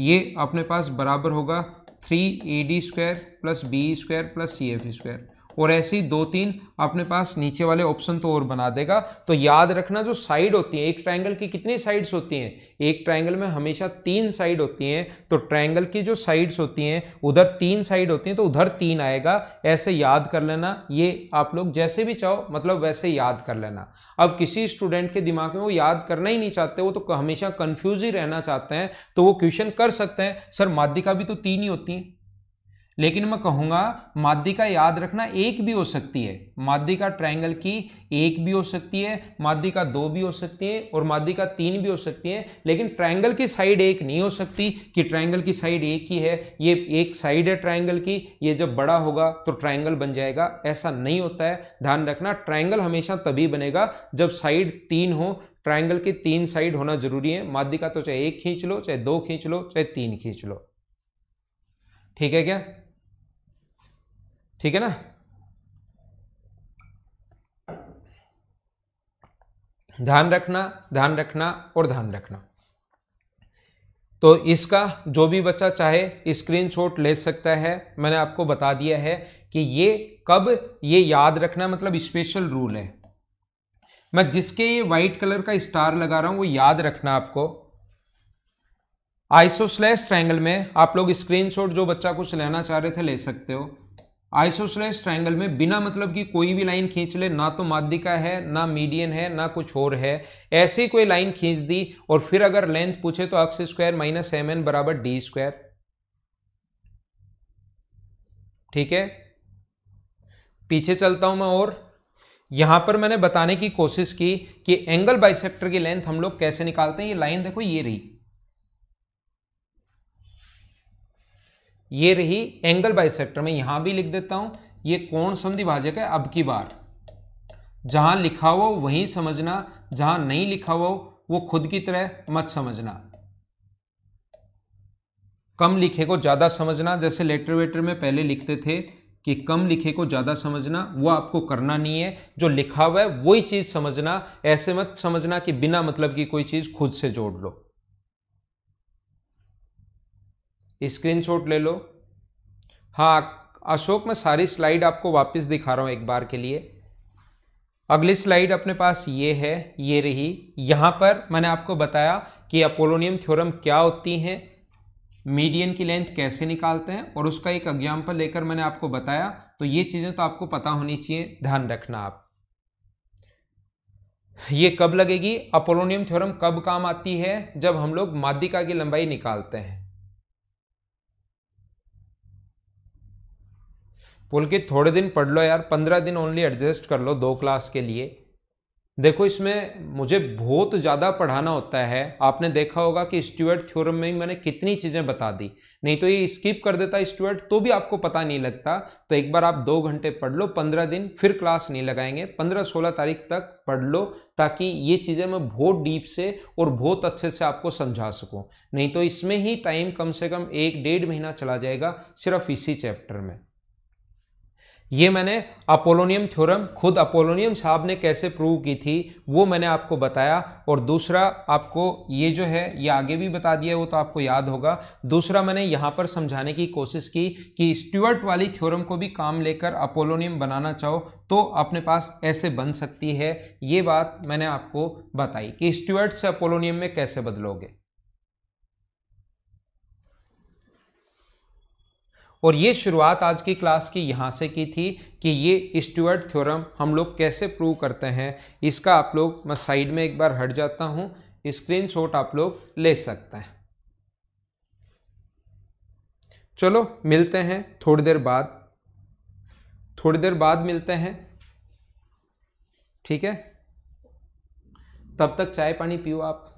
ये अपने पास बराबर होगा three A D square plus B square plus C F square और ऐसे ही दो तीन अपने पास नीचे वाले ऑप्शन तो और बना देगा तो याद रखना जो साइड होती है एक ट्राइंगल की कितनी साइड्स होती हैं एक ट्राइंगल में हमेशा तीन साइड होती हैं तो ट्राइंगल की जो साइड्स होती हैं उधर तीन साइड होती हैं तो उधर तीन आएगा ऐसे याद कर लेना ये आप लोग जैसे भी चाहो मतलब वैसे याद कर लेना अब किसी स्टूडेंट के दिमाग में वो याद करना ही नहीं चाहते वो तो हमेशा कन्फ्यूज ही रहना चाहते हैं तो वो क्वेश्चन कर सकते हैं सर माध्यिका भी तो तीन ही होती हैं लेकिन मैं कहूँगा माध्यिका याद रखना एक भी हो सकती है माध्यिका ट्रायंगल की एक भी हो सकती है माध्यिका दो भी हो सकती है और माध्यिका तीन भी हो सकती है लेकिन ट्रायंगल की साइड एक नहीं हो सकती कि ट्रायंगल की साइड एक ही है ये एक साइड है ट्रायंगल की ये जब बड़ा होगा तो ट्रायंगल बन जाएगा ऐसा नहीं होता है ध्यान रखना ट्रायंगल हमेशा तभी बनेगा जब साइड तीन हो ट्रायंगल के तीन साइड होना जरूरी है माध्यिका तो चाहे एक खींच लो चाहे दो खींच लो चाहे तीन खींच लो ठीक है क्या ठीक है ना ध्यान रखना ध्यान रखना और ध्यान रखना तो इसका जो भी बच्चा चाहे स्क्रीनशॉट ले सकता है मैंने आपको बता दिया है कि ये कब ये याद रखना मतलब स्पेशल रूल है मैं जिसके ये व्हाइट कलर का स्टार लगा रहा हूं वो याद रखना आपको आइसो ट्रायंगल में आप लोग स्क्रीनशॉट जो बच्चा कुछ लेना चाह रहे थे ले सकते हो आइसोसलेस ट्राइंगल में बिना मतलब की कोई भी लाइन खींच ले ना तो माध्यिका है ना मीडियन है ना कुछ और है ऐसी कोई लाइन खींच दी और फिर अगर लेंथ पूछे तो ax square minus M N बराबर डी स्क्वायर ठीक है पीछे चलता हूं मैं और यहां पर मैंने बताने की कोशिश की कि एंगल बाइसेक्टर की लेंथ हम लोग कैसे निकालते हैं ये लाइन देखो ये रही ये रही एंगल बाइसेक्टर में यहां भी लिख देता हूं ये कौन समधिभाजक है अब की बार जहां लिखा हो वहीं समझना जहां नहीं लिखा हो वो खुद की तरह मत समझना कम लिखे को ज़्यादा समझना जैसे लेटर वेटर में पहले लिखते थे कि कम लिखे को ज़्यादा समझना वो आपको करना नहीं है जो लिखा हुआ है वही चीज़ समझना ऐसे मत समझना कि बिना मतलब की कोई चीज़ खुद से जोड़ लो स्क्रीनशॉट ले लो हाँ अशोक मैं सारी स्लाइड आपको वापस दिखा रहा हूँ एक बार के लिए अगली स्लाइड अपने पास ये है ये रही यहाँ पर मैंने आपको बताया कि अपोलोनियम थ्योरम क्या होती हैं मीडियन की लेंथ कैसे निकालते हैं और उसका एक एग्जाम्पल लेकर मैंने आपको बताया तो ये चीज़ें तो आपको पता होनी चाहिए ध्यान रखना आप ये कब लगेगी अपोलोनियम थ्योरम कब काम आती है जब हम लोग मादिका की लंबाई निकालते हैं बोल के थोड़े दिन पढ़ लो यार पंद्रह दिन ओनली एडजस्ट कर लो दो क्लास के लिए देखो इसमें मुझे बहुत ज़्यादा पढ़ाना होता है आपने देखा होगा कि स्टूअर्ट थ्योरम में ही मैंने कितनी चीज़ें बता दी नहीं तो ये स्किप कर देता स्टूअर्ट तो भी आपको पता नहीं लगता तो एक बार आप दो घंटे पढ़ लो पंद्रह दिन फिर क्लास नहीं लगाएंगे पंद्रह सोलह तारीख तक पढ़ लो ताकि ये चीज़ें मैं बहुत डीप से और बहुत अच्छे से आपको समझा सकूँ नहीं तो इसमें ही टाइम कम से कम एक डेढ़ महीना चला जाएगा सिर्फ इसी चैप्टर में ये मैंने अपोलोनियम थ्योरम खुद अपोलोनियम साहब ने कैसे प्रूव की थी वो मैंने आपको बताया और दूसरा आपको ये जो है ये आगे भी बता दिया वो तो आपको याद होगा दूसरा मैंने यहाँ पर समझाने की कोशिश की कि स्ट्यूअर्ट वाली थ्योरम को भी काम लेकर अपोलोनियम बनाना चाहो तो अपने पास ऐसे बन सकती है ये बात मैंने आपको बताई कि स्ट्यूअर्ट से अपोलोनियम में कैसे बदलोगे और ये शुरुआत आज की क्लास की यहाँ से की थी कि ये स्टूअर्ट थ्योरम हम लोग कैसे प्रूव करते हैं इसका आप लोग मैं साइड में एक बार हट जाता हूँ स्क्रीनशॉट आप लोग ले सकते हैं चलो मिलते हैं थोड़ी देर बाद थोड़ी देर बाद मिलते हैं ठीक है तब तक चाय पानी पियो आप